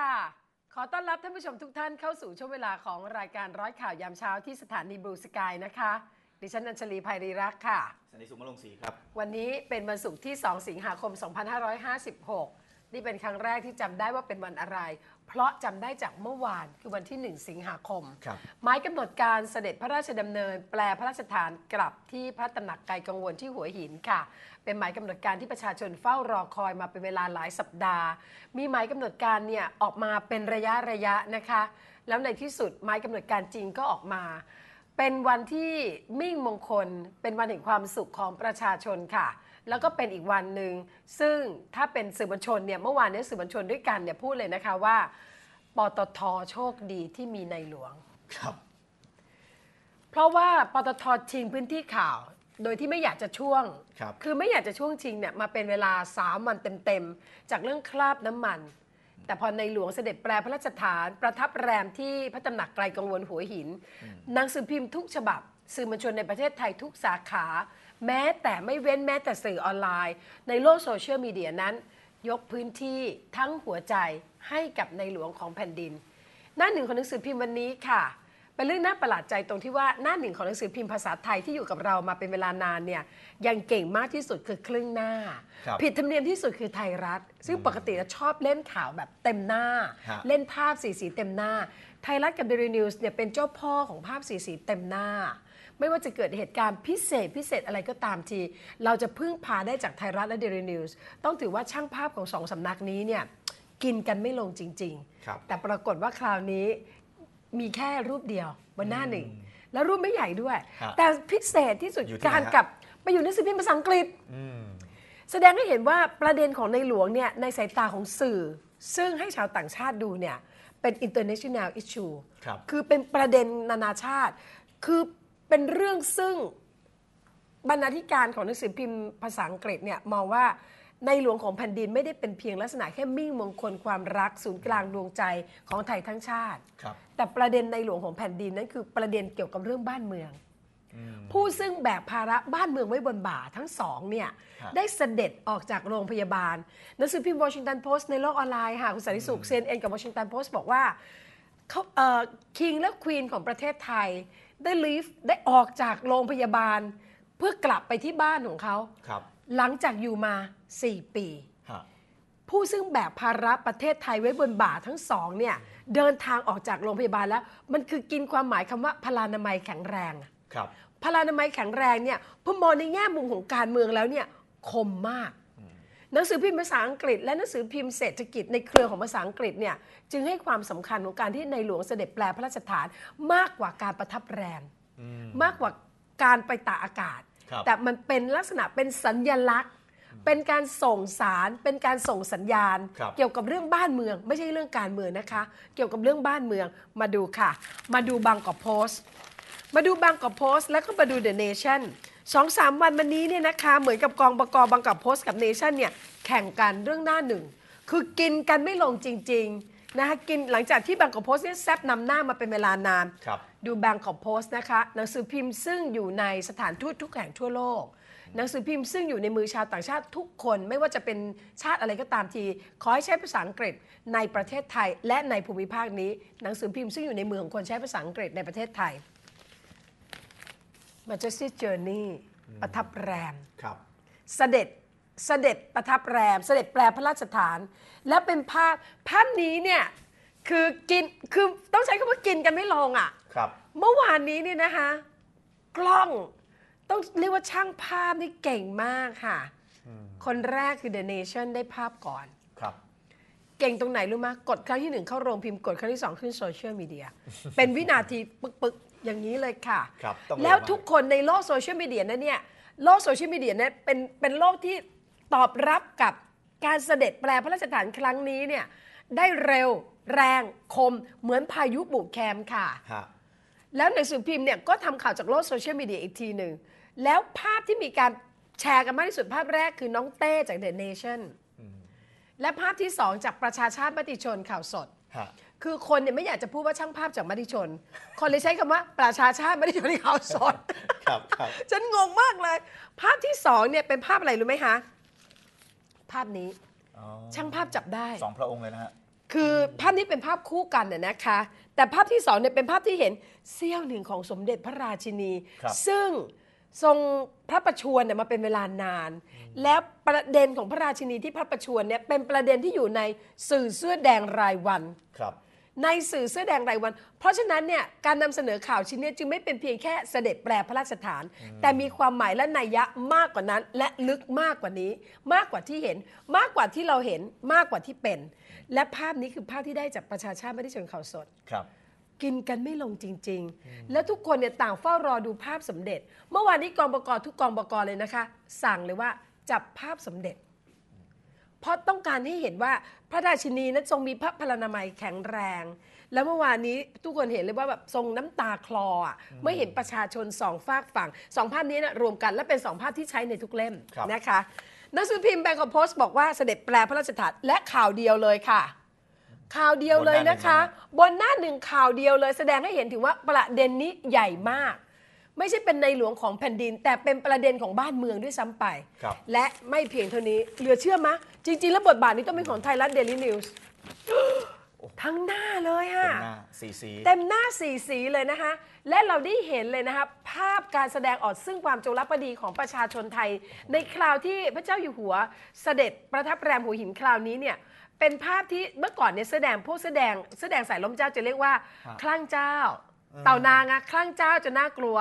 ค่ะขอต้อนรับท่านผู้ชมทุกท่านเข้าสู่ช่วงเวลาของรายการร้อยข่าวยามเช้าที่สถานีบลูสกายนะคะ ดิฉันนัญชลีภัยรีรักษ์ค่ะสันนิสุมะลงศรีครับ วันนี้เป็นวันศุกร์ที่ 2 สิงหาคม 2556 นี่เป็นครั้งแรกที่จำได้ว่าเป็นวันอะไรเพราะจำได้จากเมื่อวานคือวันที่ 1 สิงหาคมคหมายกำหนดการเสด็จพระราชดำเนินแปลพระราชฐานกลับที่พระตำหนักไกลกังวลที่หัวหินค่ะ เป็นหมายกำหนดการที่ประชาชนเฝ้ารอคอยมาเป็นเวลาหลายสัปดาห์ มีหมายกำหนดการเนี่ยออกมาเป็นระยะระยะนะคะ แล้วในที่สุดหมายกำหนดการจริงก็ออกมา เป็นวันที่มิ่งมงคล เป็นวันแห่งความสุขของประชาชนค่ะแล้วก็เป็นอีกวันหนึ่งซึ่งถ้าเป็นสื่อมวลชนเนี่ยเมื่อวานนี้สื่อมวลชนด้วยกันเนี่ยพูดเลยนะคะว่า ปตทโชคดีที่มีในหลวงครับเพราะว่าปตทชิงพื้นที่ข่าว โดยที่ไม่อยากจะช่วงคคือไม่อยากจะช่วงชิงเนี่ยมาเป็นเวลาสามวันเต็มๆ จากเรื่องคราบน้ำมัน แต่พอในหลวงเสด็จแปลพระราชฐาน ประทับแรมที่พระตำหนักไกลกังวลหัวหิน หนังสือพิมพ์ทุกฉบับสื่อมวลชนในประเทศไทยทุกสาขาแม้แต่ไม่เว้นแม้แต่สื่อออนไลน์ ในโลกโซเชียลมีเดียนั้นยกพื้นที่ทั้งหัวใจให้กับในหลวงของแผ่นดิน หน้าหนึ่งของหนังสือพิมพ์วันนี้ค่ะ เป็นเรื่องน่าประหลาดใจตรงที่ว่าหน้าหนึ่งของหนังสือพิมพ์ภาษาไทย ที่อยู่กับเรามาเป็นเวลานานเนี่ยยังเก่งมากที่สุดคือครึ่งหน้า ผิดธรรมเนียมที่สุดคือไทยรัฐ ซึ่งปกติจะชอบเล่นข่าวแบบเต็มหน้า เล่นภาพสีสีเต็มหน้า ไทยรัฐกับเดลินิวส์เนี่ยเป็นเจ้าพ่อของภาพสีสีเต็มหน้าไม่ว่าจะเกิดเหตุการณ์พิเศษพิเศษอะไรก็ตามที เราจะพึ่งพาได้จากไทยรัฐและเดลีนิวส์ต้องถือว่าช่างภาพของสองสำนักนี้เนี่ยกินกันไม่ลงจริง ๆ แต่ปรากฏว่าคราวนี้มีแค่รูปเดียวบนหน้าหนึ่ง แล้วรูปไม่ใหญ่ด้วย แต่พิเศษที่สุดการกับ ไปอยู่ในสื่อพิมพ์ภาษาอังกฤษแสดงให้เห็นว่าประเด็นของในหลวงเนี่ยในสายตาของสื่อ ซึ่งให้ชาวต่างชาติดูเนี่ยเป็น international issue คคือเป็นประเด็นนานาชาติคือเป็นเรื่องซึ่งบรรณาธิการของหนังสือพิมพ์ภาษาอังกฤษเนี่ยมองว่าในหลวงของแผ่นดินไม่ได้เป็นเพียงลักษณะแค่มิ่งมงคลความรักศูนย์กลางดวงใจของไทยทั้งชาติ แต่ประเด็นในหลวงของแผ่นดินนั้นคือประเด็นเกี่ยวกับเรื่องบ้านเมือง ผู้ซึ่งแบกภาระบ้านเมืองไว้บนบ่าทั้งสองเนี่ยได้เสด็จออกจากโรงพยาบาลหนังสือพิมพ์วอชิงตันโพสต์ในโลกออนไลน์ค่ะคุณสันติสุขเซนเอ็นกับวอชิงตันโพสต์บอกว่าเขาคิงและควีนของประเทศไทยได้ลีฟได้ออกจากโรงพยาบาล เพื่อกลับไปที่บ้านของเขาครับหลังจากอยู่มา 4 ปี ผู้ซึ่งแบกภาระประเทศไทยไว้บนบ่าทั้งสองเนี่ยเดินทางออกจากโรงพยาบาลแล้ว มันคือกินความหมายคำว่าพลานามัยแข็งแรงครับพลานามัยแข็งแรงเนี่ยพอมองในแง่มุมของการเมืองแล้วเนี่ยคมมากหนังสือพิมพ์ภาษาอังกฤษและหนังสือพิมพ์เศรษฐกิจ ในเครือของภาษาอังกฤษเนี่ยจึงให้ความสำคัญของการที่ในหลวงเสด็จแปลพระราชฐาน มากกว่าการประทับแรมมากกว่าการไปตาอากาศ แต่มันเป็นลักษณะเป็นสัญญลักษณ์ เป็นการส่งสาร เป็นการส่งสัญญาณ เกี่ยวกับเรื่องบ้านเมืองไม่ใช่เรื่องการเมืองนะคะ เกี่ยวกับเรื่องบ้านเมืองมาดูค่ะ มาดูบางกอกโพสต์ มาดูบางกอกโพสต์ แล้วก็มาดูเดอะเนชั่นสองสามวันวานนี้เนี่ยนะคะเหมือนกับกองประกอบบังกับโพสต์กับเนชั่นเนี่ยแข่งกันเรื่องหน้าหนึ่งคือกินกันไม่ลงจริงๆนะคะกินหลังจากที่บางกับโพสต์เนี่ยแซบนำหน้ามาเป็นเวลานานครับดูบางกับโพสต์นะคะหนังสือพิมพ์ซึ่งอยู่ในสถานทูตทุกแห่งทั่วโลก หนังสือพิมพ์ซึ่งอยู่ในมือชาวต่างชาติทุกคนไม่ว่าจะเป็นชาติอะไรก็ตามทีขอให้ใช้ภาษาอังกฤษในประเทศไทยและในภูมิภาคนี้หนังสือพิมพ์ซึ่งอยู่ในมือของคนใช้ภาษาอังกฤษในประเทศไทย Majestic Journey ประทับแรม ครับ เสด็จ เสด็จประทับแรม เสด็จแปลพระราชฐาน และเป็นภาพ ภาพนี้เนี่ย คือกิน คือต้องใช้คำว่ากินกันไม่ลงอ่ะครับ เมื่อวานนี้นี่นะคะ กล้อง ต้องเรียกว่าช่างภาพนี่เก่งมากค่ะ คนแรกคือ The Nation ได้ภาพก่อน ครับ เก่งตรงไหน รู้ไหม กดครั้งที่หนึ่งเข้าโรงพิมพ์ กดครั้งที่สองขึ้นโซเชียลมีเดีย เป็นวินาทีปึกปึกอย่างนี้เลยค่ะ ครับแล้วทุกคนในโลกโซเชียลมีเดียนะเนี่ย โลกโซเชียลมีเดียเนี่ยเป็นเป็นโลกที่ตอบรับกับการเสด็จแปลพระราชฐานครั้งนี้เนี่ยได้เร็วแรงคมเหมือนพายุบุกแคมค่ะ แล้วหนังสือพิมพ์เนี่ยก็ทำข่าวจากโลกโซเชียลมีเดียอีกทีหนึ่งแล้วภาพที่มีการแชร์กันมากที่สุดภาพแรกคือน้องเต้จาก The Nation และภาพที่สองจากประชาชาติมติชนข่าวสดฮะคือคนเนี่ยไม่อยากจะพูดว่าช่างภาพจากมติชน คนเลยใช้คำว่า ประชาชาติมติชนที่เขาสดครับครับฉันงงมากเลย ภาพที่สองเนี่ยเป็นภาพอะไรรู้ไหมคะภาพนี้ช่างภาพจับได้สองพระองค์เลยนะฮะคือภาพนี้เป็นภาพคู่กันน่ยนะคะ แต่ภาพที่สองเนี่ยเป็นภาพที่เห็นเสี้ยวหนึ่งของสมเด็จพระราชินีซึ่งทรงพระประชวรเนี่ยมาเป็นเวลานาน แล้วประเด็นของพระราชินีที่พระประชวรเนี่ยเป็นประเด็นที่อยู่ในสื่อเสื้อแดงรายวันครับในสื่อเสื้อแดงรายวัน เพราะฉะนั้นเนี่ยการนำเสนอข่าวชิ้นนี้จึงไม่เป็นเพียงแค่เสด็จแปรพระราชฐาน แต่มีความหมายและนัยยะมากกว่านั้นและลึกมากกว่านี้มากกว่าที่เห็นมากกว่าที่เราเห็นมากกว่าที่เป็น และภาพนี้คือภาพที่ได้จากประชาชาติไม่ได้ชนข่าวสดครับ กินกันไม่ลงจริง ๆ แล้วทุกคนเนี่ยต่างเฝ้ารอดูภาพสมเด็จ เมื่อวานนี้กองประกอบทุกกองประกอบเลยนะคะ สั่งเลยว่าจับภาพสมเด็จเพราะต้องการให้เห็นว่าพระราชินีนั้นทรงมีพระพลานามัยแข็งแรง แล้วเมื่อวานนี้ทุกคนเห็นเลยว่าแบบทรงน้ำตาคลออเมื่อเห็นประชาชนสองฝากฝั่งสองภาพนี้นะรวมกันและเป็นสองภาพที่ใช้ในทุกเล่มนะคะนักสือพิมพ์แบงก์โพสต์บอกว่าเสด็จแปลพระราชทานและข่าวเดียวเลยค่ะ ข่าวเดียวเลยนะคะ บนหน้าหนึ่งข่าวเดียวเลย แสดงให้เห็นถึงว่าประเด็นนี้ใหญ่มากไม่ใช่เป็นในหลวงของแผ่นดินแต่เป็นประเด็นของบ้านเมืองด้วยซ้ำไป และไม่เพียงเท่านี้เหลือเชื่อมะจริง ๆ แล้วบทบาทนี้ต้องเป็นของไทยรัฐเดลี่นิวส์ทั้งหน้าเลยฮะเต็มหน้า สีสีเต็มหน้าสีสีเลยนะคะและเราได้เห็นเลยนะคะภาพการแสดงออกซึ่งความจงรักภักดีของประชาชนไทย ในคราวที่พระเจ้าอยู่หัว เสด็จประทับแรมหัวหินคราวนี้เนี่ยเป็นภาพที่เมื่อก่อนเนี่ยแสดงผู้แสดง แสดงสายล้มเจ้าจะเรียกว่าคลั่งเจ้าเต่านางอะคลั่งเจ้าจะน่ากลัว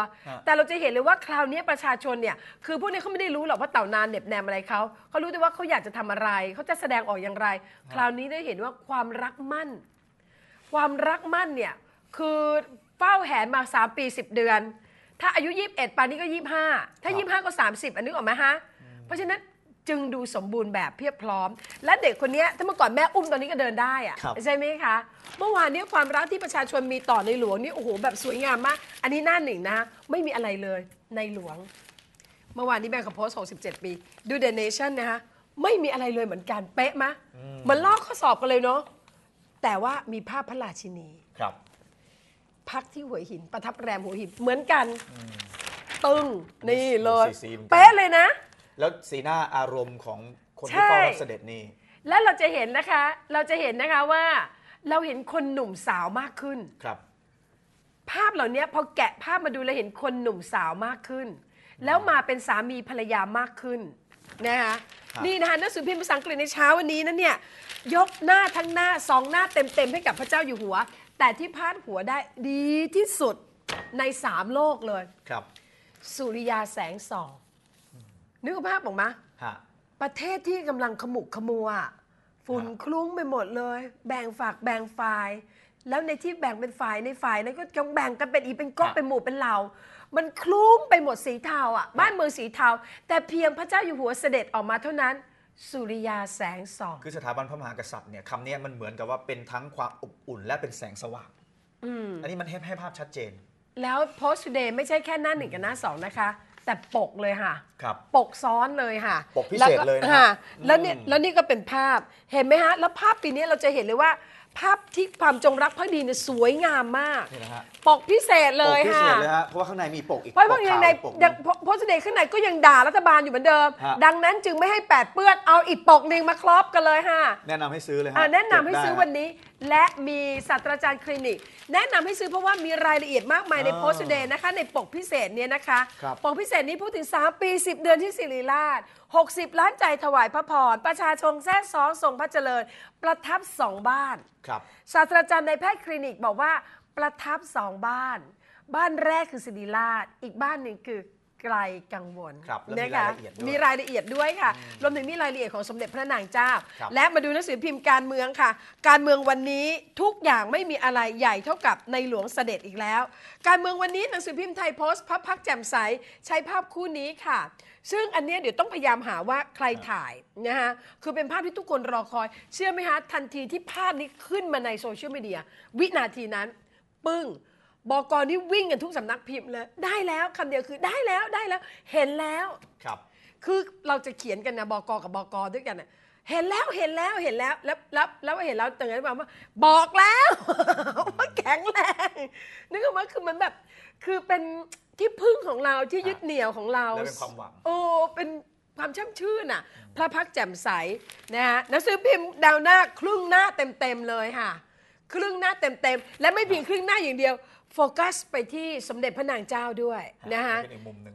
แต่เราจะเห็นเลยว่าคราวนี้ประชาชนเนี่ยคือพวกนี้เขาไม่ได้รู้หรอกว่าเต่านางเหน็บแนมอะไรเขาเขารู้แต่ว่าเขาอยากจะทำอะไรเขาจะแสดงออกอย่างไร คราวนี้ได้เห็นว่าความรักมั่น ความรักมั่นเนี่ยคือเฝ้าแหนมา3ปี 10 เดือน ถ้าอายุ21ปานนี้ก็25ถ้า25ก็30 อันนึกออกไหมฮะ เพราะฉะนั้นจึงดูสมบูรณ์แบบเพียบพร้อม และเด็กคนนี้ถ้าเมื่อก่อนแม่อุ้มตอนนี้ก็เดินได้อะใช่ไหมคะ เมื่อวานนี้ความรักที่ประชาชนมีต่อในหลวงนี่โอ้โห แบบสวยงามมากอันนี้หน้าหนึ่งนะ ไม่มีอะไรเลยในหลวง เมื่อวานนี้แม่ข์ับโพสต์67ปี ดูเดเนชั่นนะคะไม่มีอะไรเลยเหมือนกันเป๊ะ มะเหมันลอกข้อสอบกันเลยเนาะแต่ว่ามีภาพพระราชินีครับ พักที่หัวหินประทับแรมหัวหินเหมือนกันตึงนี่เลยเป๊ะเลยนะแล้วสีหน้าอารมณ์ของคนที่เฝ้ารับเสด็จนี่แล้วเราจะเห็นนะคะเราจะเห็นนะคะว่าเราเห็นคนหนุ่มสาวมากขึ้นครับ ภาพเหล่านี้พอแกะภาพมาดูเราเห็นคนหนุ่มสาวมากขึ้น แล้วมาเป็นสามีภรรยามากขึ้นนะคะนี่นะคะหนังสือพิมพ์ภาษาอังกฤษในเช้าวันนี้นั่นเนี่ยยกหน้า ทั้งหน้าสองหน้าเต็มๆให้กับพระเจ้าอยู่หัว แต่ที่พาดหัวได้ดีที่สุดในสามโลกเลยครับสุริยาแสงสองนึกภาพออกมาประเทศที่กำลังขมุกขมัว ฝุ่นคลุ้งไปหมดเลย แบ่งฝากแบ่งฝ่ายแล้วในที่แบ่งเป็นฝ่ายในฝ่ายนั้นก็จงแบ่งกันเป็นอี เป็นก๊อกเป็นหมู่ เป็นเหล่า มันคลุ้งไปหมดสีเทาอ่ะ บ้านเมืองสีเทา แต่เพียงพระเจ้าอยู่หัวเสด็จออกมาเท่านั้น สุริยาแสงส่อง คือสถาบันพระมหากษัตริย์เนี่ยคำนี้มันเหมือนกับว่าเป็นทั้งความอบอุ่น และเป็นแสงสว่างอือันนี้มันให้ภาพชัดเจน แล้วโพสต์ t o เดย์ไม่ใช่แค่หน้าหนึ่งกับหน้าสองนะคะแต่ปกเลยค่ะครับปกซ้อนเลยค่ะปกพิเศษเลยนะฮะแล้วเนี่ยแล้วนี่ก็เป็นภาพเห็นไหมฮะ แล้วภาพปีนี้เราจะเห็นเลยว่า ภาพที่ความจงรักภักดีเนี่ยสวยงามมากนะะปกพิเศษเลยค่ะปกพิเศษเลยฮะ เพราะว่าข้างในมีปก อีกเพราะ่าข้างในปกขาวงโพสเดย์ข้างในก็ยังด่ารัฐบาลอยู่เหมือนเดิม ดังนั้นจึงไม่ให้แปดเปื้อนเอาอีกปกหนึ่งมาครอบกันเลยค่ะแนะนำให้ซื้อเลยฮะแนะนำให้ซื้อวันนี้และมีศาสตราจารย์คลินิกแนะนำให้ซื้อเพราะว่ามีรายละเอียดมากมายในโพสต์เดย์นะคะในปกพิเศษเนี่ยนะคะคปกพิเศษนี้พูดถึง 3 ปี 10 เดือนที่สิริราช 60 ล้านใจถวายพระพรประชาชนแท้สองทรงพระเจริญ ประทับสองบ้าน ครับศาสตราจารย์ในแพทย์คลินิกบอกว่าประทับสองบ้าน บ้านแรกคือสิริราชอีกบ้านหนึ่งคือไกลกังวลครับมีรายละเอียดมีรายละเอียดด้วยค่ะ รวมถึงมีรายละเอียดของสมเด็จพระนางเจ้า และมาดูหนังสือพิมพ์การเมืองค่ะ การเมืองวันนี้ทุกอย่างไม่มีอะไรใหญ่เท่ากับในหลวงเสด็จอีกแล้ว การเมืองวันนี้หนังสือพิมพ์ไทยโพสต์พับพักแจ่มใสใช้ภาพคู่นี้ค่ะ ซึ่งอันนี้เดี๋ยวต้องพยายามหาว่าใครถ่ายนะคะคือเป็นภาพที่ทุกคนรอคอย เชื่อไหมคะทันทีที่ภาพนี้ขึ้นมาในโซเชียลมีเดีย วินาทีนั้นปึ้งบอกกรนี่วิ่งกันทุกสำนักพิมพ์เลยได้แล้วคำเดียวคือได้แล้วได้แล้ว เห็นแล้วครับคือเราจะเขียนกันนะบอกกับบอกด้วยกันน่ะเห็นแล้วเห็นแล้วเห็นแล้วแล้วแล้วแล้วเห็นแล้วต่ไงบ้กว่า บอกแล้วว่าแข็งแรงนึกออกมาคือมันแบบ คือเป็นที่พึ่งของเราที่ยึดเหนี่ยวของเราเป็นความหวังโอ้เป็นความช่ำชื่นอ่ะ พระพักแจ่มใสนะฮะหนังสือพิมพ์ดาวหน้าครึ่งหน้าเต็มๆเลยค่ะครึ่งหน้าเต็มๆและไม่เพียงครึ่งหน้าอย่างเดียวโฟกัส ไปที่สมเด็จพระนางเจ้าด้วย นะคะ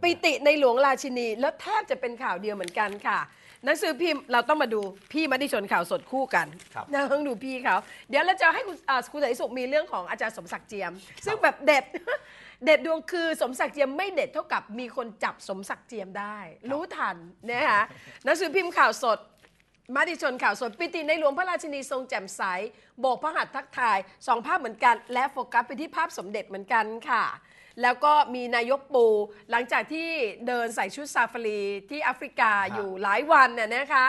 ปิติในหลวงราชินี แล้วแทบจะเป็นข่าวเดียวเหมือนกันค่ะ หนังสือพิมพ์ เราต้องมาดูพี่มาดิชนข่าวสดคู่กัน ครับนะต้องดูพี่เขา เดี๋ยวเราจะให้คุณอคุณสายสุขมีเรื่องของอาจารย์สมศักดิ์เจียม ซึ่งแบบเด็ด เด็ดดวงคือสมศักดิ์เจียมไม่เด็ดเท่ากับมีคนจับสมศักดิ์เจียมได้ รู้ทันนะคะหนังสือพิมพ์ข่าวสดมาดิชนข่าวสดปิติในหลวงพระราชินีทรงแจ่มใสโบกพระหัตถ์ทักทายสองภาพเหมือนกัน และโฟกัสไปที่ภาพสมเด็จเหมือนกันค่ะ แล้วก็มีนายกปูหลังจากที่เดินใส่ชุดซาฟารีที่แอฟริกาอยู่หลายวันเนี่ยนะคะ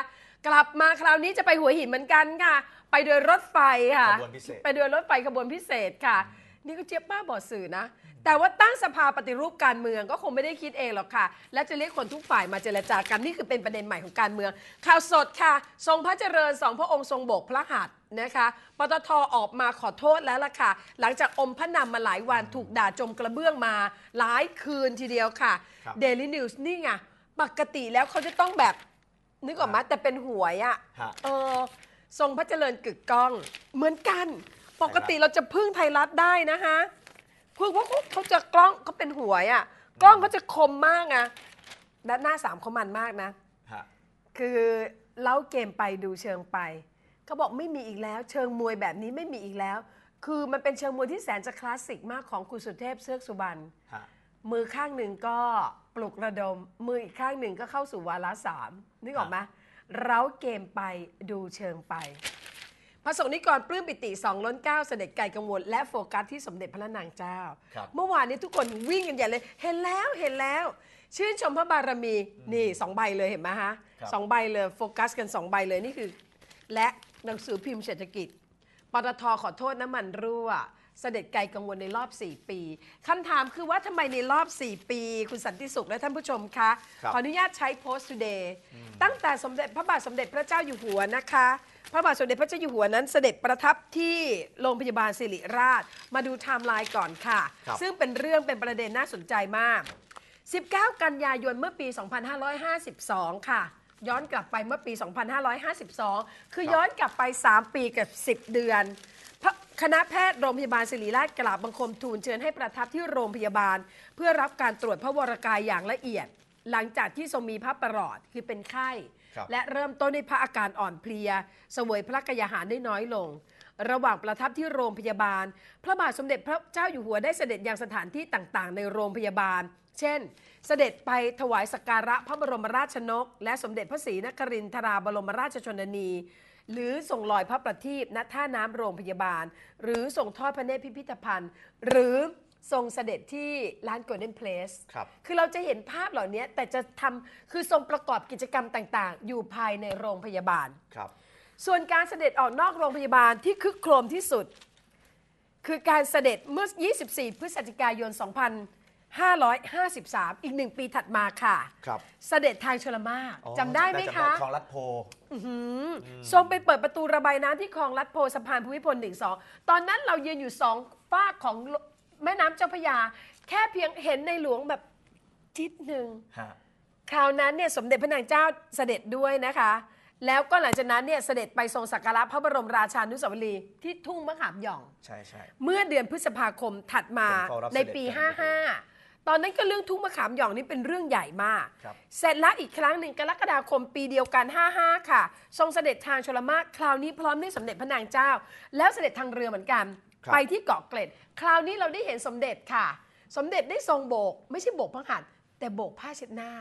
กลับมาคราวนี้จะไปหัวหินเหมือนกันค่ะ ไปโดยรถไฟค่ะขบวนพิเศษไปโดยรถไฟขบวนพิเศษค่ะ นี่ก็เจี๊ยบบ้าบอสื่อนะแต่ว่าตั้งสภาปฏิรูปการเมืองก็คงไม่ได้คิดเองหรอกค่ะ และจะเรียกคนทุกฝ่ายมาเจรจากัน นี่คือเป็นประเด็นใหม่ของการเมือง ข่าวสดค่ะ ทรงพระเจริญสองพระองค์ทรงโบกพระหัตนะคะปตทออกมาขอโทษแล้วล่ะค่ะ หลังจากอมพระนำมาหลายวันถูกด่าจมกระเบื้องมาหลายคืนทีเดียวค่ะเดลี่นิวส์นี่ไง ปกติแล้วเขาจะต้องแบบ นึกออกมาแต่เป็นหวยอะะเออทรงพระเจริญกึกก้องเหมือนกัน ปกติเราจะพึ่งไทยรัฐได้นะคะคือว่าเขาจะกล้องเขาเป็นหัวยอ่ะกล้องเขาจะคมมากอะและหน้าสามเขามันมากนะคือเล่าเกมไปดูเชิงไปเขาบอกไม่มีอีกแล้ว เชิงมวยแบบนี้ไม่มีอีกแล้ว คือมันเป็นเชิงมวยที่แสนจะคลาสสิกมากของคุณสุเทพเสือกสุบรรณมือข้างหนึ่งก็ปลุกระดม มืออีกข้างหนึ่งก็เข้าสู่วาระสามนึกออกไหมเร้าเกมไปดูเชิงไปพระสงฆ์นิกนปลื้มปิติสองล้นเก้าเสด็จไก่กังวล และโฟกัสที่สมเด็จพระนางเจ้า เมื่อวานนี้ทุกคนวิ่งกันใหญ่เลย เห็นแล้วเห็นแล้ว ชื่นชมพระบารมีนี่สองใบเลยเห็นไหมฮะสองใบเลยโฟกัสกันสองใบเลยนี่คือและหนังสือพิมพ์เศรษฐกิจปตทขอโทษน้ำมันรั่ว เสด็จไกลกังวลในรอบ 4 ปีคำถามคือว่าทำไมในรอบ 4 ปี คุณสันติสุขและท่านผู้ชมคะคขออนุญาตใช้โพสต์ Today ตั้งแต่สมเด็จพระบาทสมเด็จพระเจ้าอยู่หัวนะคะพระบาทสมเด็จพระเจ้าอยู่หัวนั้น เสด็จประทับที่โรงพยาบาลสิริราช มาดูไทม์ไลน์ก่อนค่ะคซึ่งเป็นเรื่องเป็นประเด็นน่าสนใจมาก 19 กันยายนเมื่อปี 2552 ค่ะ ย้อนกลับไปเมื่อปี 2552 คือย้อนกลับไป 3 ปีกับ10 เดือนคณะแพทย์โรงพยาบาลศิริราชกราบบังคมทูลเชิญให้ประทับที่โรงพยาบาล เพื่อรับการตรวจพระวรกายอย่างละเอียด หลังจากที่ทรงมีพระประหลอดคือเป็นไข้และเริ่มต้นในพระอาการอ่อนเพลียเสวยพระกยาหารได้น้อยลง ระหว่างประทับที่โรงพยาบาล พระบาทสมเด็จพระเจ้าอยู่หัวได้เสด็จยังสถานที่ต่างๆในโรงพยาบาล เช่น เสด็จไปถวายสักการะพระบรมราชนก และสมเด็จพระศรีนครินทราบรมราชชนนี หรือส่งลอยพระประทีปณท่าน้ำโรงพยาบาล หรือส่งทอดพระเนตรพิพิธภัณฑ์ หรือทรงเสด็จที่ร้าน Golden Place ครับ คือเราจะเห็นภาพเหล่านี้แต่จะทำคือทรงประกอบกิจกรรมต่างๆ อยู่ภายในโรงพยาบาลครับ ส่วนการเสด็จออกนอกโรงพยาบาลที่คึกโครมที่สุด คือการเสด็จเมื่อ 24 พฤศจิกายน 2553 อีกหนึ่งปีถัดมาค่ะครับเสด็จทางชลมาจำจำได้ไหมคะคลองรัดโพทรงไปเปิดประตูระบายน้ำที่คลองรัดโพสะพานภูมิพล 12 ตอนนั้นเรายืนอยู่สองฝ้าของแม่น้ำเจ้าพยาแค่เพียงเห็นในหลวงแบบ จิตหนึ่ง คราวนั้นเนี่ยสมเด็จพระนางเจ้าเสด็จด้วยนะคะ แล้วก็หลังจากนั้นเนี่ยเสด็จไปทรงสักการะพระบรมราชา นุสาวรีย์ที่ทุ่งมะขามหย่อง ใช่ใช่เมื่อเดือนพฤษภาคมถัดมาในปี 55 ตอนนั้นก็เรื่องทุ่งมะขามหย่องนี่เป็นเรื่องใหญ่มาก เสร็จแล้วอีกครั้งหนึ่งกรกฎาคมปีเดียวกัน 55 ค่ะ ทรงเสด็จทางชลมารคราวนี้พร้อมด้วยสมเด็จพระนางเจ้า แล้วเสด็จทางเรือเหมือนกันไปที่เกาะเกร็ด คราวนี้เราได้เห็นสมเด็จค่ะ สมเด็จได้ทรงโบกไม่ใช่โบกพังหัด แต่โบกผ้าเช็ดหน้า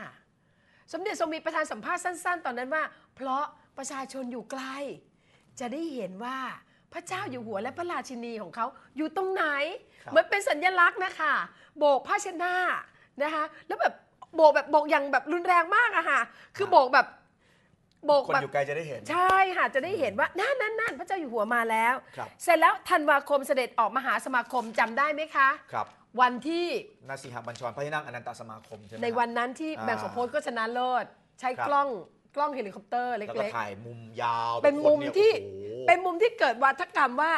สมเด็จทรงมีประธานสัมภาษณ์สั้น ๆ ตอนนั้นว่า เพราะประชาชนอยู่ไกล จะได้เห็นว่าพระเจ้าอยู่หัวและพระราชินีของเขาอยู่ตรงไหนเหมือนเป็นสัญญลักษณ์นะคะโบกผ้าเช็ดหน้านะคะแล้วแบบโบกแบบโบกอย่างแบบรุนแรงมากอะค่ะคือโบกแบบบกคนอยู่ไกลจะได้เห็น ใช่ค่ะจะได้เห็นว่านั่นนั่นนั่นพระเจ้าอยู่หัวมาแล้วครับเสร็จแล้วธันวาคมเสด็จออกมหาสมาคมจำได้ไหมคะครับ วันที่นาสีหบัญชรพระที่นั่งอนันตสมาคมใช่ไหมในวันนั้นที่แบงค์สโพธิ์ก็ชนะเลิศใช้กล้องกล้องเฮลิคอปเตอร์เล็กๆแล้วก็ถ่ายมุมยาว เป็นมุมที่เป็นมุมที่เกิดวาทกรรมว่า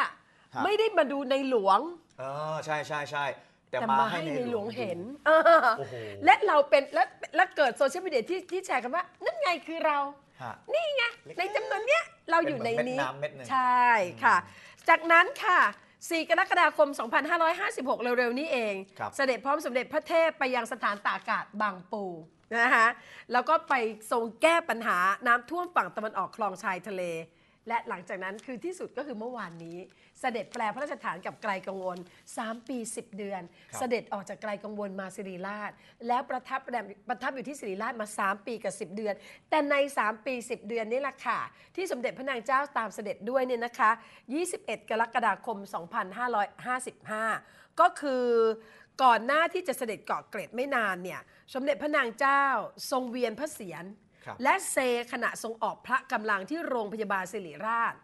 ไม่ได้มาดูในหลวงเออใช่ใช่ใช่แต่มาให้ในหลวงเห็นอและเราเป็นและและเกิดโซเชียลมีเดียที่ที่แชร์กันว่านั่นไงคือเรานี่ไง ในจำนวนเนี้ย เราอยู่ในนี้ ใช่ค่ะ จากนั้นค่ะ4กรกฎาคม 2556 เร็วๆ นี้เองเสด็จพร้อมสมเด็จพระเทพไปยังสถานตากอากาศบางปูนะคะแล้วก็ไปทรงแก้ปัญหาน้ำท่วมฝั่งตะวันออกคลองชายทะเลและหลังจากนั้นคือที่สุดก็คือเมื่อวานนี้เสด็จแปลพระราชฐานกับไกลกังวล 3 ปี 10 เดือน เสด็จออกจากไกลกังวลมาสิริราช แล้วประทับแรมประทับอยู่ที่สิริราชมา 3 ปีกับ10 เดือน แต่ใน 3 ปี 10 เดือนนี่แหละค่ะที่สมเด็จพระนางเจ้าตามเสด็จด้วยเนี่ยนะคะ 21 กรกฎาคม 2555 ก็คือก่อนหน้าที่จะเสด็จเกาะเกร็ดไม่นานเนี่ยสมเด็จพระนางเจ้าทรงเวียนพระเศียรและเซขณะทรงออกพระกำลังที่โรงพยาบาลสิริราช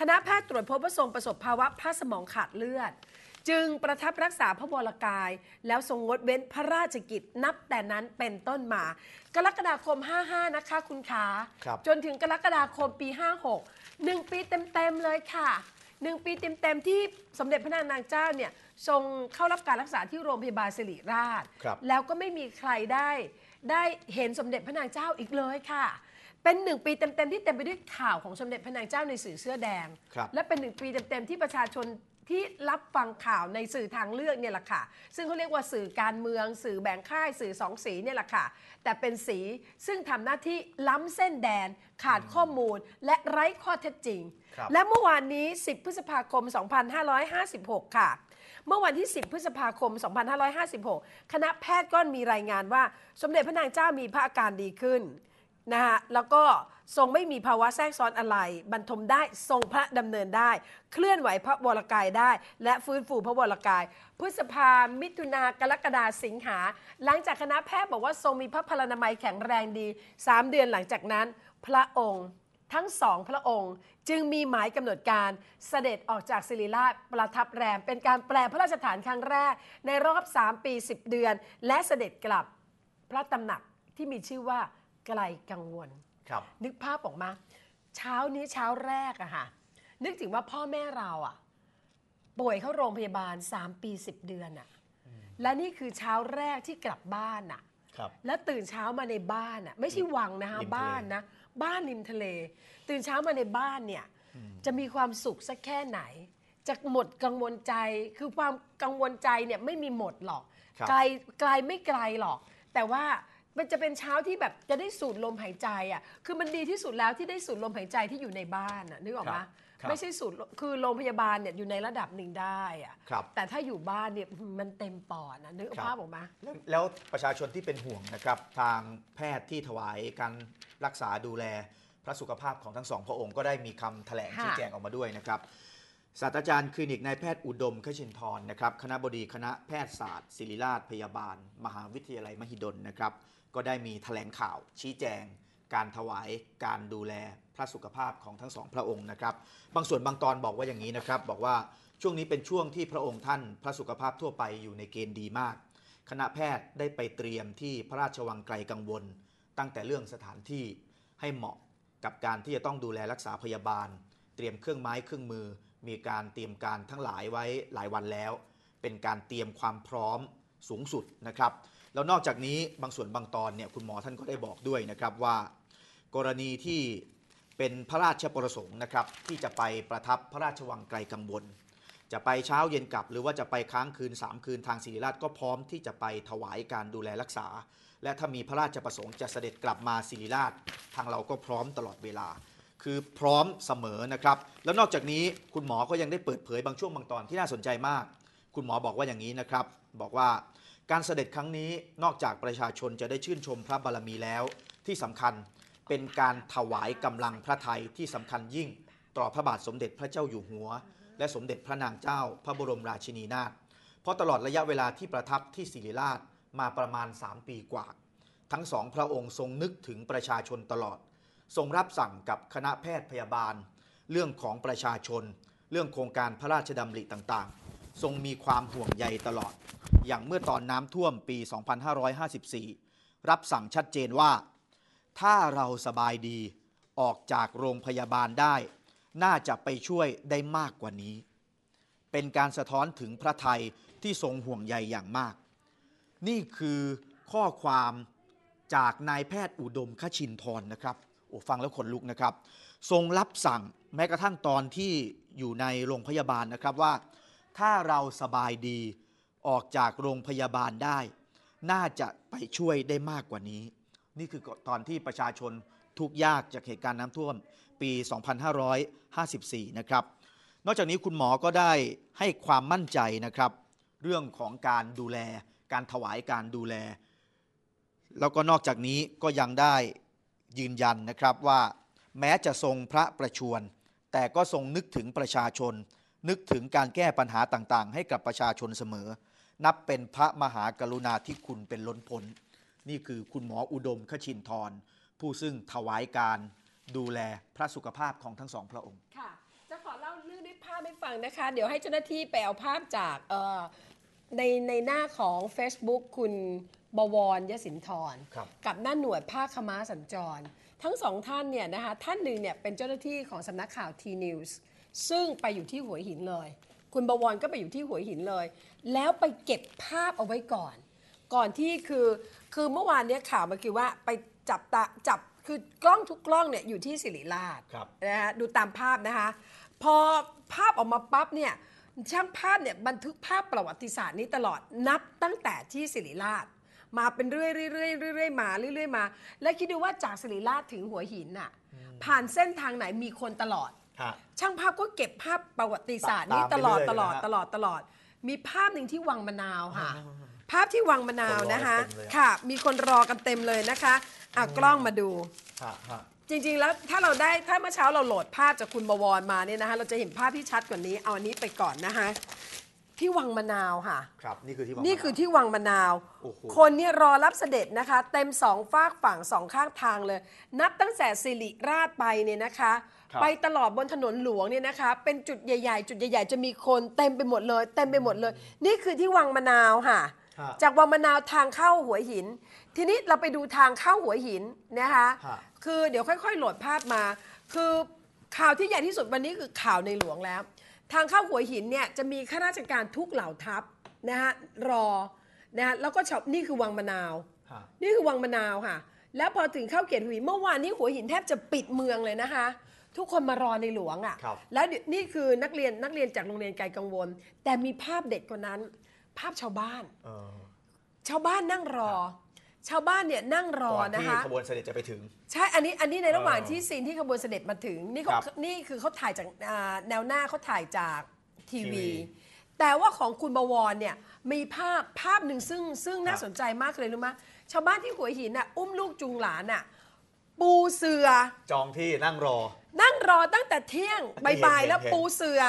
คณะแพทย์ตรวจพบว่าทรงประสบภาวะพระสมองขาดเลือด จึงประทับรักษาพระวรกาย แล้วทรงงดเว้นพระราชกิจนับแต่นั้นเป็นต้นมา กรกฎาคม 55 นะคะคุณขาจนถึงกรกฎาคมปี 56 1ปีเต็ม ๆ เลยค่ะ1ปีเต็ม ๆ ที่สมเด็จพระนางเจ้าเนี่ยทรงเข้ารับการรักษาที่โรงพยาบาลสิริราชรแล้วก็ไม่มีใครได้ได้เห็นสมเด็จพระนางเจ้าอีกเลยค่ะ เป็นหนึ่งปีเต็ม ๆ ที่เต็มไปด้วยข่าวของสมเด็จพระนางเจ้าในสื่อเสื้อแดง และเป็นหนึ่งปี เต็ม ๆ ที่ประชาชนที่รับฟังข่าวในสื่อทางเลือกเนี่ยแหละค่ะ ซึ่งเขาเรียกว่าสื่อการเมือง สื่อแบ่งค่าย สื่อสองสีเนี่ยแหละค่ะ แต่เป็นสี ซึ่งทำหน้าที่ล้ำเส้นแดน ขาดข้อมูล และไร้ข้อเท็จจริง และเมื่อวานนี้ 10 พฤษภาคม 2556 ค่ะ เมื่อวันที่ 10 พฤษภาคม 2556 คณะแพทย์ก็มีรายงานว่า สมเด็จพระนางเจ้ามีพระอาการดีขึ้นนะคะแล้วก็ทรงไม่มีภาวะแทรกซ้อนอะไร บรรทมได้ทรงพระดำเนินได้ เคลื่อนไหวพระวรกายได้และฟื้นฟูพระวรกาย พฤษภา มิถุนากรกฎาสิงหา หลังจากคณะแพทย์บอกว่าทรงมีพระพลานามัยแข็งแรงดี 3 เดือนหลังจากนั้น พระองค์ทั้งสองพระองค์จึงมีหมายกำหนดการเสด็จออกจากศิริราชประทับแรม เป็นการแปลพระราชฐานครั้งแรก ในรอบ3ปี 10 เดือน และเสด็จกลับพระตำหนักที่มีชื่อว่าไกลกังวลครับนึกภาพออกมา เช้านี้เช้าแรกอะค่ะ นึกถึงว่าพ่อแม่เราอะป่วยเข้าโรงพยาบาล 3 ปี 10 เดือนอะและนี่คือเช้าแรกที่กลับบ้านอะครับ แล้วตื่นเช้ามาในบ้านอะไม่ใช่วังนะคะบ้านนะบ้านริมทะเล ตื่นเช้ามาในบ้านเนี่ยจะมีความสุขสักแค่ไหน จะหมดกังวลใจ คือความกังวลใจเนี่ยไม่มีหมดหรอกไกลไกลไม่ไกลหรอก แต่ว่ามันจะเป็นเช้าที่แบบจะได้สูดลมหายใจอ่ะ คือมันดีที่สุดแล้วที่ได้สูดลมหายใจที่อยู่ในบ้านนึกออกไหมไม่ใช่สูดรคือโรงพยาบาลเนี่ยอยู่ในระดับหนึ่งได้อะแต่ถ้าอยู่บ้านเนี่ยมันเต็มปอดนะนึกภาพออกมาแล้วแล้วประชาชนที่เป็นห่วงนะครับ ทางแพทย์ที่ถวายการรักษาดูแลพระสุขภาพของทั้งสองพระองค์ก็ได้มีคำแถลงชี้แจงออกมาด้วยนะครับ ศาสตราจารย์คลินิกนายแพทย์อุดมขชินทร์นะครับ คณะบดีคณะแพทยศาสตร์ศิริราชพยาบาล มหาวิทยาลัยมหิดลนะครับก็ได้มีถแถลงข่าวชี้แจง การถวายการดูแลพระสุขภาพของทั้งสองพระองค์นะครับ บางส่วนบางตอนบอกว่าอย่างนี้นะครับ บอกว่าช่วงนี้เป็นช่วงที่พระองค์ท่านพระสุขภาพทั่วไปอยู่ในเกณฑ์ดีมากคณะแพทย์ได้ไปเตรียมที่พระราชวังไกลกังวล ตั้งแต่เรื่องสถานที่ให้เหมาะกับการที่จะต้องดูแลรักษาพยาบาล เตรียมเครื่องไม้เครื่องมือมีการเตรียมการทั้งหลายไว้หลายวันแล้ว เป็นการเตรียมความพร้อมสูงสุดนะครับแล้วนอกจากนี้บางส่วนบางตอนเนี่ยคุณหมอท่านก็ได้บอกด้วยนะครับว่า กรณีที่เป็นพระราชประสงค์นะครับที่จะไปประทับพระราชวังไกลกังวลจะไปเช้าเย็นกลับ หรือว่าจะไปค้างคืน 3 คืนทางศิริราชก็พร้อมที่จะไปถวายการดูแลรักษาและถ้ามีพระราชประสงค์จะเสด็จกลับมาศิริราชทางเราก็พร้อมตลอดเวลาคือพร้อมเสมอนะครับ แล้วนอกจากนี้คุณหมอก็ยังได้เปิดเผยบางช่วงบางตอนที่น่าสนใจมาก คุณหมอบอกว่าอย่างนี้นะครับ บอกว่าการเสด็จครั้งนี้นอกจากประชาชนจะได้ชื่นชมพระบารมีแล้ว ที่สำคัญเป็นการถวายกำลังพระไทยที่สำคัญยิ่งต่อพระบาทสมเด็จพระเจ้าอยู่หัว และสมเด็จพระนางเจ้าพระบรมราชินีนาถเพราะตลอดระยะเวลาที่ประทับที่ศิริราชมาประมาณ 3 ปีกว่า ทั้งสองพระองค์ทรงนึกถึงประชาชนตลอดทรงรับสั่งกับคณะแพทย์พยาบาล เรื่องของประชาชน เรื่องโครงการพระราชดำริต่างๆทรงมีความห่วงใยตลอด อย่างเมื่อตอนน้ำท่วมปี 2554 รับสั่งชัดเจนว่า ถ้าเราสบายดี ออกจากโรงพยาบาลได้ น่าจะไปช่วยได้มากกว่านี้ เป็นการสะท้อนถึงพระไทยที่ทรงห่วงใยอย่างมาก นี่คือข้อความจากนายแพทย์อุดมขชินทรนะครับ โอ้ฟังแล้วขนลุกนะครับ ทรงรับสั่งแม้กระทั่งตอนที่อยู่ในโรงพยาบาลนะครับว่าถ้าเราสบายดีออกจากโรงพยาบาลได้ น่าจะไปช่วยได้มากกว่านี้ นี่คือตอนที่ประชาชนทุกยากจากเหตุการณ์น้ำท่วมปี 2554 นะครับ นอกจากนี้คุณหมอ ก็ได้ให้ความมั่นใจนะครับ เรื่องของการดูแล การถวายการดูแล แล้วก็นอกจากนี้ก็ยังได้ยืนยันนะครับว่า แม้จะทรงพระประชวรแต่ก็ทรงนึกถึงประชาชนนึกถึงการแก้ปัญหาต่างๆ ให้กับประชาชนเสมอ นับเป็นพระมหากรุณาธิคุณเป็นล้นพ้น นี่คือคุณหมออุดม ขชินทร ผู้ซึ่งถวายการดูแลพระสุขภาพของทั้งสองพระองค์ ค่ะ จะขอเล่าเรื่องด้วยภาพให้ฟังนะคะ เดี๋ยวให้เจ้าหน้าที่ไปเอาภาพจากในในหน้าของ Facebook คุณบวรยศินทร กับหน้าหน่วยภาคมาสัญจร ทั้งสองท่านเนี่ยนะคะ ท่านหนึ่งเนี่ยเป็นเจ้าหน้าที่ของสำนักข่าวทีนิวส์ซึ่งไปอยู่ที่หัวหินเลย คุณบวรก็ไปอยู่ที่หัวหินเลย แล้วไปเก็บภาพเอาไว้ก่อน ก่อนที่คือคือเมื่อวานเนี้ยข่าวมาคือว่าไปจับตาจับคือกล้องทุกกล้องเนี่ยอยู่ที่สิริราชนะฮะดูตามภาพนะคะ พอภาพออกมาปั๊บเนี่ยช่างภาพเนี่ยบันทึกภาพประวัติศาสตร์นี้ตลอดนับตั้งแต่ที่สิริราชมาเป็นเรื่อยๆเรื่อยๆเรื่อยๆมาเรื่อยๆมาและคิดดูว่าจากสิริราชถึงหัวหินน่ะผ่านเส้นทางไหนมีคนตลอดช่างภาพก็เก็บภาพประวัติศาสตร์นี้ตลอดตลอดตลอดตลอด มีภาพหนึ่งที่วังมะนาวค่ะ ภาพที่วังมะนาวนะคะ ค่ะ มีคนรอกันเต็มเลยนะคะอ่ะกล้องมาดูจริงๆแล้วถ้าเราได้ถ้าเมื่อเช้าเราโหลดภาพจากคุณบวรมาเนี่ยนะคะเราจะเห็นภาพที่ชัดกว่านี้เอาอันนี้ไปก่อนนะคะที่วังมะนาวค่ะ ครับนี่คือที่นี่คือที่วังมะนาว คนเนี่ยรอรับเสด็จนะคะ เต็มสองฝากฝั่งสองข้างทางเลย นับตั้งแต่สิริราชไปเนี่ยนะคะไปตลอดบนถนนหลวงเนี่ยนะคะเป็นจุดใหญ่ๆจุดใหญ่ๆจะมีคนเต็มไปหมดเลย เต็มไปหมดเลย นี่คือที่วังมะนาวค่ะ จากวังมะนาวทางเข้าหัวหิน ทีนี้เราไปดูทางเข้าหัวหินนะคะ คือเดี๋ยวค่อยๆโหลดภาพมา คือข่าวที่ใหญ่ที่สุดวันนี้คือข่าวในหลวงแล้ว ทางเข้าหัวหินเนี่ยจะมีข้าราชการทุกเหล่าทัพนะฮะรอนะฮะแล้วก็ชอบนี่คือวังมะนาว นี่คือวังมะนาวค่ะ แล้วพอถึงเข้าเขตหุยเมื่อวานนี้หัวหินแทบจะปิดเมืองเลยนะคะทุกคนมารอในหลวงอะ่ะ แล้วนี่คือนักเรียนนักเรียนจากโรงเรียนไกลกังวล แต่มีภาพเด็กคนนั้น ภาพชาวบ้าน ชาวบ้านนั่งรอ ชาวบ้านเนี่ยนั่งรอนะคะขบวนเสด็จจะไปถึงใช่อันนี้อันนี้ในระหว่างที่ซีนที่ขบวนเสด็จมาถึงนี่ก็นี่คือเขาถ่ายจากแนวหน้าเขาถ่ายจากทีวี แต่ว่าของคุณบวรเนี่ยมีภาพภาพหนึ่งซึ่งซึ่งน่าสนใจมากเลยรู้ไหมชาวบ้านที่หัวหินอ่ะอุ้มลูกจุงหลานอ่ะปูเสือจองที่นั่งรอนั่งรอตั้งแต่เที่ยงบ่ายๆแล้วปูเสือ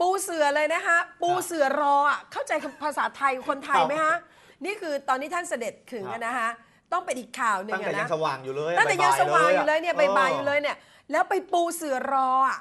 ปูเสือเลยนะคะปูเสือรอเข้าใจภาษาไทยคนไทยไหมฮะนี่คือตอนนี้ท่านเสด็จถึงนะคะต้องไปอีกข่าวหนึ่งะนตั้งแต่ยังสว่างอยู่เลยตั้งแต่ยังสว่างอยู่เลยเนี่ยบ่ายๆอยู่เลยเนี่ยแล้วไปปูเสือรออ่ะ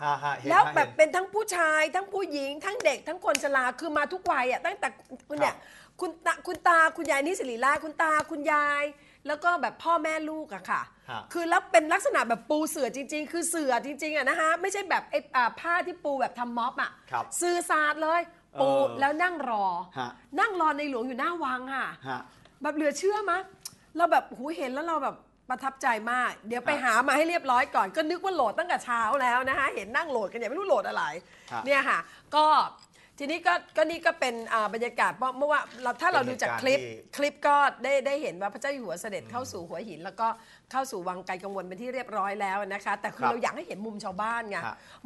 แล้วแบบเป็นทั้งผู้ชายทั้งผู้หญิงทั้งเด็กทั้งคนชราคือมาทุกวัยอ่ะตั้งแต่คุณเนี่ยคุณตาคุณยายนิสิริราคุณตาคุณยายแล้วก็แบบพ่อแม่ลูกอะค่ะะคือแล้วเป็นลักษณะแบบปูเสือจริงๆ คือเสือจริงๆอะนะคะไม่ใช่แบบไอ้อผ้าที่ปูแบบทำม็อบอะบสื่อสารเลยปูแล้วนั่งรอ นั่งรอในหลวงอยู่หน้าวังค่ะ แบบเหลือเชื่อมะเราแบบหูเห็นแล้วเราแบบประทับใจมาก เดี๋ยวไปหามาให้เรียบร้อยก่อน ก็นึกว่าโหลดตั้งแต่เช้าแล้วนะคะ เห็นนั่งโหลดกันอย่าไม่รู้โหลดอะไร เนี่ยค่ะ ก็ทีนี้ก็ ก็นี่ก็เป็นบรรยากาศเพราะเมื่อว่าเราถ้าเราดูจากคลิปคลิปก็ได้ได้เห็นว่าพระเจ้าอยู่หัวเสด็จเข้าสู่หัวหิน แล้วก็เข้าสู่วังไกลกังวลเป็นที่เรียบร้อยแล้วนะคะแต่คือเราอยากให้เห็นมุมชาวบ้านไง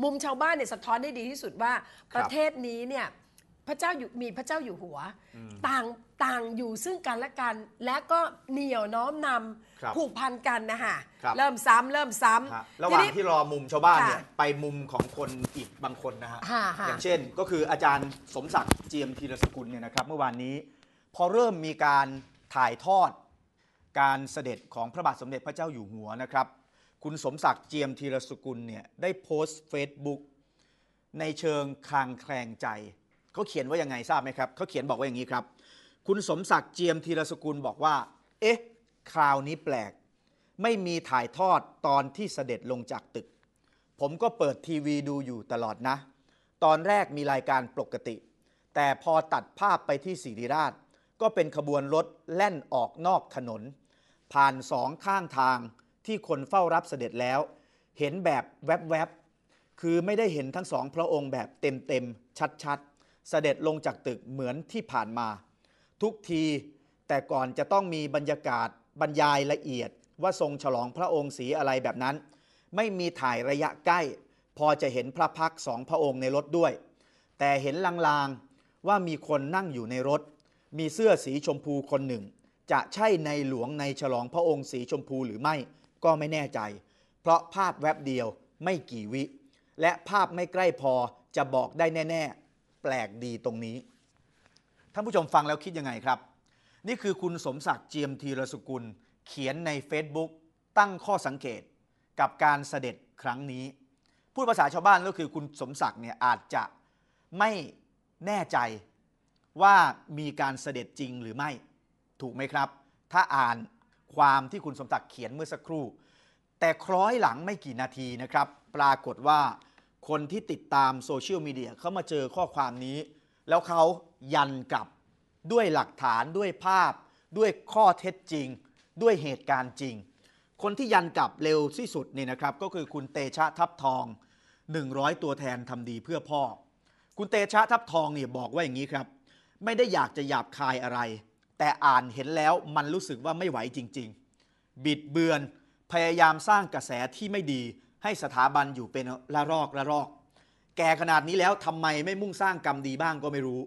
มุมชาวบ้านเนี่ยสะท้อนได้ดีที่สุดว่า ประเทศนี้เนี่ยพระเจ้าอยู่มีพระเจ้าอยู่หัว ต่างต่างอยู่ซึ่งกันและกัน และก็เหนี่ยวน้อมนำผูกพันกันนะฮะรเริ่มซ้ำเริ่มซ้ำระหว่างที่รอมุมชาวบ้านเนี่ยไปมุมของคนอีกบางคนนะฮะะอย่างเช่นก็คืออาจารย์สมศักดิ์เจียมธีรสกุลเนี่ยนะครับ เมื่อวานนี้พอเริ่มมีการถ่ายทอด การเสด็จของพระบาทสมเด็จพระเจ้าอยู่หัวนะครับ คุณสมศักดิ์เจียมธีรสกุลเนี่ยได้โพสต์เฟซบุ๊กในเชิงคางแคลงใจเขาเขียนว่ายังไงทราบไหมครับเขาเขียนบอกว่าอย่างนี้ครับ คุณสมศักดิ์เจียมธีรสกุลบอกว่า เอ๊ะคราวนี้แปลก ไม่มีถ่ายทอดตอนที่เสด็จลงจากตึก ผมก็เปิดทีวีดูอยู่ตลอดนะ ตอนแรกมีรายการปกติ แต่พอตัดภาพไปที่ศีริราช ก็เป็นขบวนรถแล่นออกนอกถนน ผ่านสองข้างทางที่คนเฝ้ารับเสด็จแล้ว เห็นแบบแวบๆคือไม่ได้เห็นทั้งสองพระองค์แบบเต็มๆชัดๆ เสด็จลงจากตึกเหมือนที่ผ่านมา ทุกที แต่ก่อนจะต้องมีบรรยากาศบรรยายละเอียดว่าทรงฉลองพระองค์สีอะไรแบบนั้น ไม่มีถ่ายระยะใกล้ พอจะเห็นพระพักสองพระองค์ในรถด้วย แต่เห็นลางๆว่ามีคนนั่งอยู่ในรถ มีเสื้อสีชมพูคนหนึ่ง จะใช่ในหลวงในฉลองพระองค์สีชมพูหรือไม่ก็ไม่แน่ใจ เพราะภาพแวบเดียวไม่กี่วิ และภาพไม่ใกล้พอจะบอกได้แน่ๆ แปลกดีตรงนี้ ท่านผู้ชมฟังแล้วคิดยังไงครับนี่คือคุณสมศักดิ์เจียมธีรสุกุล เขียนใน Facebook ตั้งข้อสังเกตกับการเสด็จครั้งนี้ พูดภาษาชาวบ้านก็คือคุณสมศักดิ์เนี่ยอาจจะไม่แน่ใจว่ามีการเสด็จจริงหรือไม่ถูกไหมครับ ถ้าอ่านความที่คุณสมศักดิ์เขียนเมื่อสักครู่ แต่คล้อยหลังไม่กี่นาทีนะครับ ปรากฏว่า คนที่ติดตามโซเชียลมีเดียเขามาเจอข้อความนี้ แล้วเขายันกลับด้วยหลักฐานด้วยภาพ ด้วยข้อเท็จจริง ด้วยเหตุการณ์จริง คนที่ยันกลับเร็วที่สุดนี่นะครับ ก็คือคุณเตชะทับทอง 100 ตัวแทนทำดีเพื่อพ่อ คุณเตชะทับทองเนี่ยบอกว่าอย่างนี้ครับ ไม่ได้อยากจะหยาบคายอะไร แต่อ่านเห็นแล้วมันรู้สึกว่าไม่ไหวจริง ๆ บิดเบือนพยายามสร้างกระแสที่ไม่ดีให้สถาบันอยู่เป็นละรอกละรอก แกขนาดนี้แล้วทำไมไม่มุ่งสร้างกรรมดีบ้างก็ไม่รู้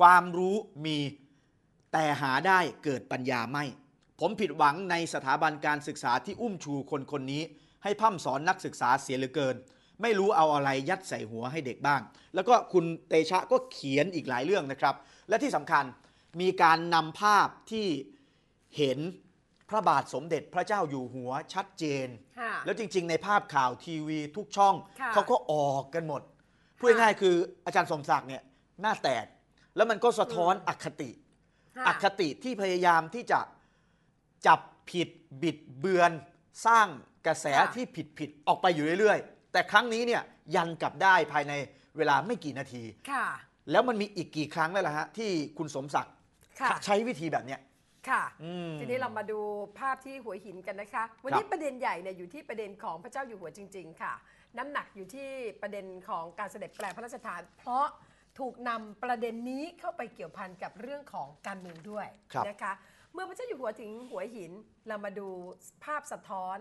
ความรู้มีแต่หาได้เกิดปัญญาไม่ ผมผิดหวังในสถาบันการศึกษาที่อุ้มชูคนคนนี้ ให้พ่ำสอนนักศึกษาเสียเหลือเกิน ไม่รู้เอาอะไรยัดใส่หัวให้เด็กบ้าง แล้วก็คุณเตชะก็เขียนอีกหลายเรื่องนะครับ และที่สำคัญมีการนำภาพที่เห็นพระบาทสมเด็จพระเจ้าอยู่หัวชัดเจน แล้วจริงๆ ในภาพข่าวทีวีทุกช่องเขาก็ออกกันหมดพูดง่ายคืออาจารย์สมศักดิ์เนี่ย หน้าแตกแล้วมันก็สะท้อนอคติอคติที่พยายามที่จะจับผิดบิดเบือนสร้างกระแสที่ผิดผิดออกไปอยู่เรื่อยๆ แต่ครั้งนี้เนี่ยยันกลับได้ภายในเวลาไม่กี่นาทีค่ะ แล้วมันมีอีกกี่ครั้งแล้วล่ะฮะที่คุณสมศักดิ์ใช้วิธีแบบเนี้ยค่ะทีนี้เรามาดูภาพที่หัวหินกันนะคะ วันนี้ประเด็นใหญ่เนี่ยอยู่ที่ประเด็นของพระเจ้าอยู่หัวจริง ๆ ค่ะ น้ำหนักอยู่ที่ประเด็นของการเสด็จแปลพระราชทานเพราะถูกนำประเด็นนี้เข้าไปเกี่ยวพันกับเรื่องของการเมืองด้วยนะคะเมื่อพระเจ้าอยู่หัวถึงหัวหินเรามาดูภาพสะท้อน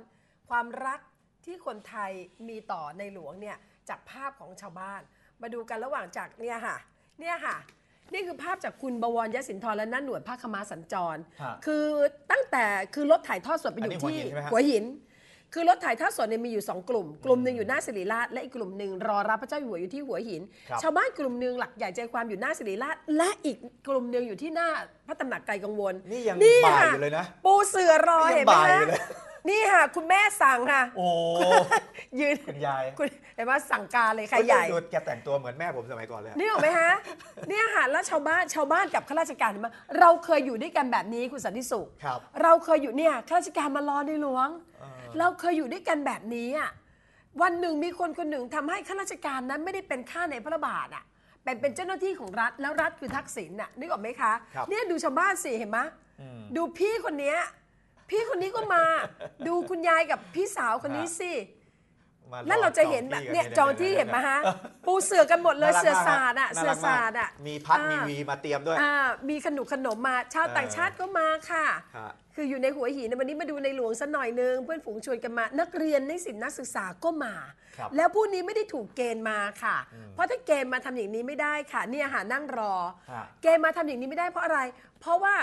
ความรักที่คนไทยมีต่อในหลวงเนี่ย จากภาพของชาวบ้าน มาดูกันระหว่างจากเนี่ยค่ะเนี่ยค่ะ นี่คือภาพจากคุณบวรยศินทรและนั่นหน่วยภาคมาสัญจร คือตั้งแต่คือรถถ่ายทอดสดไปอยู่ที่ หัวหินคือรถถ่ายทอดสดเนี่ยมีอยู่2กลุ่ม กลุ่มหนึ่งอยู่หน้าสิริราชและอีกกลุ่มหนึ่งรอรับพระเจ้าอยู่หัวอยู่ที่หัวหิน ชาวบ้านกลุ่มหนึ่งหลักใหญ่ใจความอยู่หน้าสิริราชและอีกกลุ่มหนึ่งอยู่ที่หน้าพระตำหนักไกลกังวลนี่ยังบ่ายอยู่เลยนะปูเสือรอเห็นไหมนะนี่ค่ะคุณแม่สั่งค่ะโอ้ยืนคุณยายคุณเห็นว่าสั่งการเลยใครใหญ่ดูแกแต่งตัวเหมือนแม่ผมสมัยก่อนเลยนี่เหรอไหมฮะเนี่ยค่ะแล้วชาวบ้านชาวบ้านกับข้าราชการมานมเราเคยอยู่ด้วยกันแบบนี้คุณสันติสุขเราเคยอยู่เนี่ยข้าราชการมารอในหลวงเราเคยอยู่ด้วยกันแบบนี้อ่ะวันหนึ่งมีคนคนหนึ่งทำให้ข้าราชการนั้นไม่ได้เป็นข้าในพระบาทอ่ะเป็นเป็นเจ้าหน้าที่ของรัฐ แล้วรัฐคือทักษิณน่ะนึกออกไหมคะเนี่ยดูชาวบ้านสิ เห็นไหมมดูพี่คนเนี้ยพี่คนนี้ก็มาดูคุณยายกับพี่สาวคนนี้สินั่นเราจะเห็นแบบเนี่ยจองที่เห็นมาฮะปูเสือกันหมดเลยเสือสาดอ่ะเสือสาดอ่ะมีพัดมีวีมาเตรียมด้วยมีขนมขนมมา ชาวต่างชาติก็มาค่ะคืออยู่ในหัวหินวันนี้มาดูในหลวงสัหน่อยนึงเพื่อนฝูงชวนกันมา นักเรียนนิสิตนักศึกษาก็มา แล้วผู้นี้ไม่ได้ถูกเกณฑ์มาค่ะ เพราะถ้าเกณฑ์มาทำอย่างนี้ไม่ได้ค่ะเนี่ยหานั่งรอ เกณฑ์มาทำอย่างนี้ไม่ได้เพราะอะไร เพราะว่า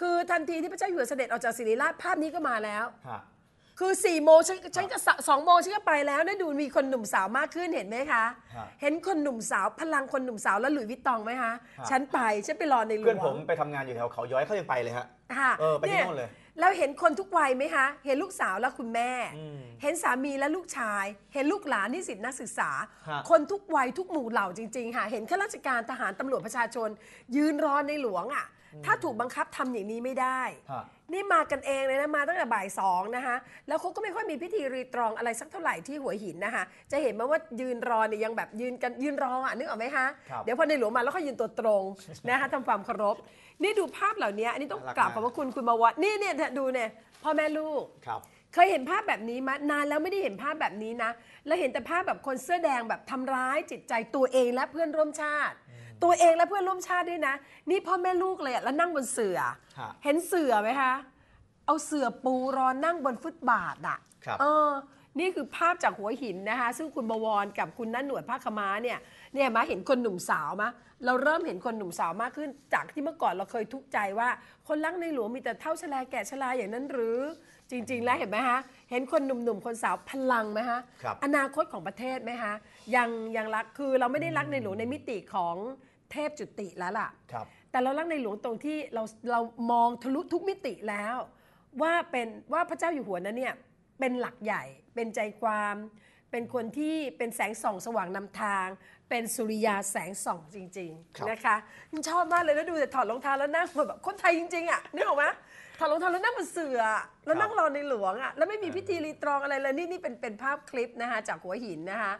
คือทันทีที่พระเจ้าอยู่หัวเสด็จออกจากศิริราชภาพนี้ก็มาแล้วคือสี่โมงฉันฉันก็สองโมงฉันก็ไปแล้วนะดูมีคนหนุ่มสาวมากขึ้นเห็นไหมคะ เห็นคนหนุ่มสาวพลังคนหนุ่มสาว แล้วหลุยวิตตองไหมคะฉันไปฉันไปรอในหลวงเพื่อนผมไปทำงานอยู่แถวเขาย้อยเขายังไปเลยฮะค่ะเออไปที่โน่นเลย แล้วเห็นคนทุกวัยไหมคะเห็นลูกสาวและคุณแม่ เห็นสามีและลูกชาย เห็นลูกหลานนิสิตนักศึกษา คนทุกวัยทุกหมู่เหล่าจริงๆค่ะเห็นข้าราชการทหารตำรวจประชาชน ยืนรอในหลวงอ่ะถ้าถูกบังคับทำอย่างนี้ไม่ได้นี่มากันเองเลยนะ มาตั้งแต่บ่ายสองนะคะแล้วเขาก็ไม่ค่อยมีพิธีรีตรองอะไรสักเท่าไหร่ที่หัวหินนะคะจะเห็นไหมว่ายืนรอเนี่ยยังแบบยืนกันยืนรออ่ะ นึกออกไหมคะเดี๋ยวพอในหลวงมาแล้วก็ยืนตัวตรง นะคะทำความเคารพนี่ดูภาพเหล่านี้อันนี้ต้องกราบขอบพระคุณ คุณมาวัดนี่เนี่ยดูเนี่ยพ่อแม่ลูกครับเคยเห็นภาพแบบนี้มานานแล้วไม่ได้เห็นภาพแบบนี้นะเราเห็นแต่ภาพแบบคนเสื้อแดงแบบทำร้าย จิตใจตัวเองและเพื่อนร่วมชาติตัวเองและเพื่อนร่วมชาติด้วยนะ นี่พ่อแม่ลูกเลยอะแล้วนั่งบนเสือเห็นเสือไหมคะ เอาเสือปูรอนั่งบนฟุตบาทอะเออนี่คือภาพจากหัวหินนะคะซึ่งคุณบวรกับคุณนั่นหนวดภาคมาเนี่ยเนี่ยมาเห็นคนหนุ่มสาวมาเราเริ่มเห็นคนหนุ่มสาวมากขึ้น จากที่เมื่อก่อนเราเคยทุกข์ใจว่า คนรักในหลวงมีแต่เท่าชลาแก่ชลาอย่างนั้นหรือ จริงๆแล้วเห็นไหมคะเห็นคนหนุ่มๆคนสาวพลังไหมฮะคอนาคตของประเทศไหมคะยังยังรักคือเราไม่ได้รักในหลวงในมิติของเทพจุติแล้วล่ะครับ แต่เรารักในหลวงตรงที่เรา เรามองทะลุทุกมิติแล้วว่าเป็นว่าพระเจ้าอยู่หัวนั้นเนี่ยเป็นหลักใหญ่เป็นใจความ เป็นคนที่เป็นแสงส่องสว่างนำทาง เป็นสุริยาแสงส่องจริงๆนะคะชอบมากเลยแล้วดูแต่ถอดรองเท้าแล้วนั่งแบบคนไทยจริงๆอ่ะนึกออกไหมถอดรงท้แล้วนั่งบนเสือแล้วนั่งรอในหลวงอ่ะแล้วไม่มีพิธีรีตรองอะไรเลยนี่นี่เป็นเป็นภาพคลิปนะคะจากหัวหินนะคะ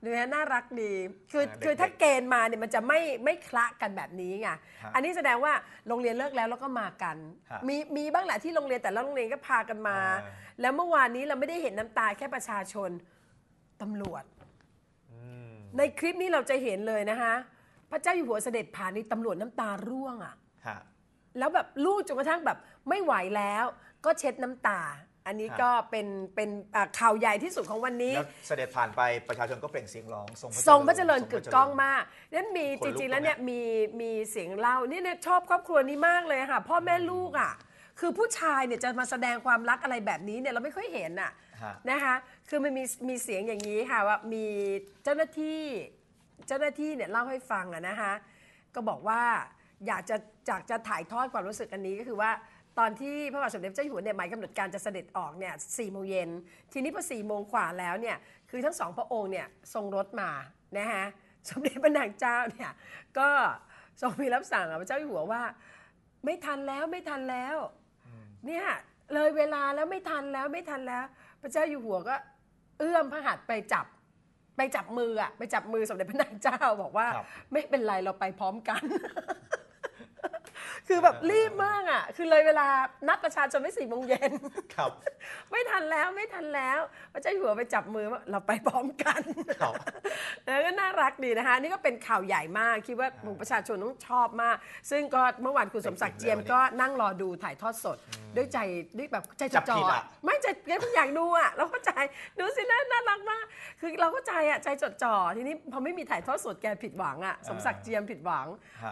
เนับดูนะน่ารักดี คือคือถ้าเกณฑ์มาเนี่ยมันจะไม่ไม่คละกันแบบนี้ไงอันนี้แสดงว่าโรงเรียนเลิกแล้วแล้วก็มากัน มีมีบ้างแหละที่โรงเรียนแต่ละโรงเรียนก็พากันมา แล้วเมื่อวานนี้เราไม่ได้เห็นน้ำตาแค่ประชาชนตำรวจในคลิปนี้เราจะเห็นเลยนะคะ พระเจ้าอยู่หัวเสด็จผ่านในตำรวจน้ำตาร่วงอ่ะะแล้วแบบ ลูกจนกระทั่งแบบไม่ไหวแล้ว ก็เช็ดน้ำตา อันนี้ก็เป็นเป็นข่าวใหญ่ที่สุดของวันนี้เสด็จผ่านไปประชาชนก็เปล่งเสียงร้องทรงพระเจริญกึกก้องมากนั้นมีจริงๆแล้วเนี่ยมีมีเสียงเล่านี่เนี่ยชอบครอบครัวนี้มากเลยค่ะพ่อแม่ลูกอ่ะ คือผู้ชายเนี่ยจะมาแสดงความรักอะไรแบบนี้เนี่ยเราไม่ค่อยเห็นอ่ะะนะคะคือมันมีมีเสียงอย่างนี้ค่ะว่ามีเจ้าหน้าที่เจ้าหน้าที่เนี่ยเล่าให้ฟังอ่ะนะคะก็บอกว่าอยากจะจากจะถ่ายทอดความรู้สึกอันนี้ก็คือว่าตอนที่พระบาทสมเด็จเจ้าอยู่หัวเนี่ยหมายกำหนดการจะเสด็จออกเนี่ยสี่โมงเย็นทีนี้พอสี่โมงขวาแล้วเนี่ยคือทั้งสองพระองค์เนี่ยทรงรถมานะฮะสมเด็จพระนางเจ้าเนี่ยก็ทรงมีรับสั่งพระเจ้าอยู่หัวว่า ไม่ทันแล้วไม่ทันแล้วเนี่ยเลยเวลาแล้วไม่ทันแล้วไม่ทันแล้ว พระเจ้าอยู่หัวก็เอื้อมพระหัตถ์ไปจับไปจับมืออะไปจับมือสมเด็จพระนางเจ้าบอกว่าไม่เป็นไรเราไปพร้อมกันคือแบบรีบมากอ่ะคือเลยเวลานัดประชาชนไม่สี่โมงเย็นครับ ไม่ทันแล้วไม่ทันแล้วพระเจ้าหัวไปจับมือว่าเราไปพร้อมกันครับแล้วก็น่ารักดีนะคะนี่ก็เป็นข่าวใหญ่มากคิดว่าหมู่ประชาชนต้องชอบมาก ซึ่งก็เมื่อวานคุณสมศักดิ์เจียมก็นั่งรอดูถ่ายทอดสด ด้วยใจด้วยแบบใจจดจ่อไม่ใจอยากดูอ่ะ เราก็ใจดูสิน่าน่ารักมากคือเราก็ใจอ่ะใจจดจ่อทีนี้พอไม่มีถ่ายทอดสดแกผิดหวังอ่ะสมศักดิ์เจียมผิดหวัง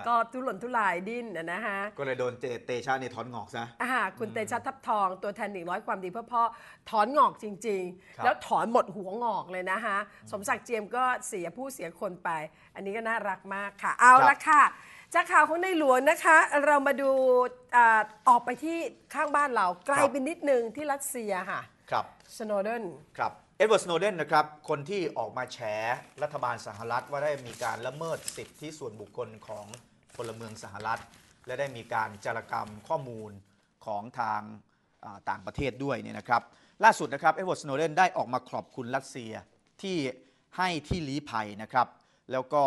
ก็ทุรนทุรายดิ้นนะฮะคะก็เลยโดนเตชาเนี่ยถอนงอกซะอ่าคุณเตชาทับทอง ตัวแทนหนึ่งร้อยความดีเพื่อพ่อถอนงอกจริงๆ แล้วถอนหมดหัวงอกเลยนะคะสมศักดิ์เจียมก็เสียผู้เสียคนไป อันนี้ก็น่ารักมากค่ะ เอาละค่ะ จากข่าวของในหลวงนะคะ เรามาดูออกไปที่ข้างบ้านเราไกลไปนิดนึงที่รัสเซียค่ะ ครับสโนเดนครับเอ็ดเวิร์ดสโนเดนนะครับคนที่ออกมาแฉรัฐบาลสหรัฐว่าได้มีการละเมิดสิทธิส่วนบุคคลของพลเมืองสหรัฐและได้มีการจารกรรมข้อมูลของทางต่างประเทศด้วยเนี่ยนะครับ ล่าสุดนะครับเอ็ดเวิร์ดสโนเดนได้ออกมาขอบคุณรัสเซียที่ให้ที่ลี้ภัยนะครับ แล้วก็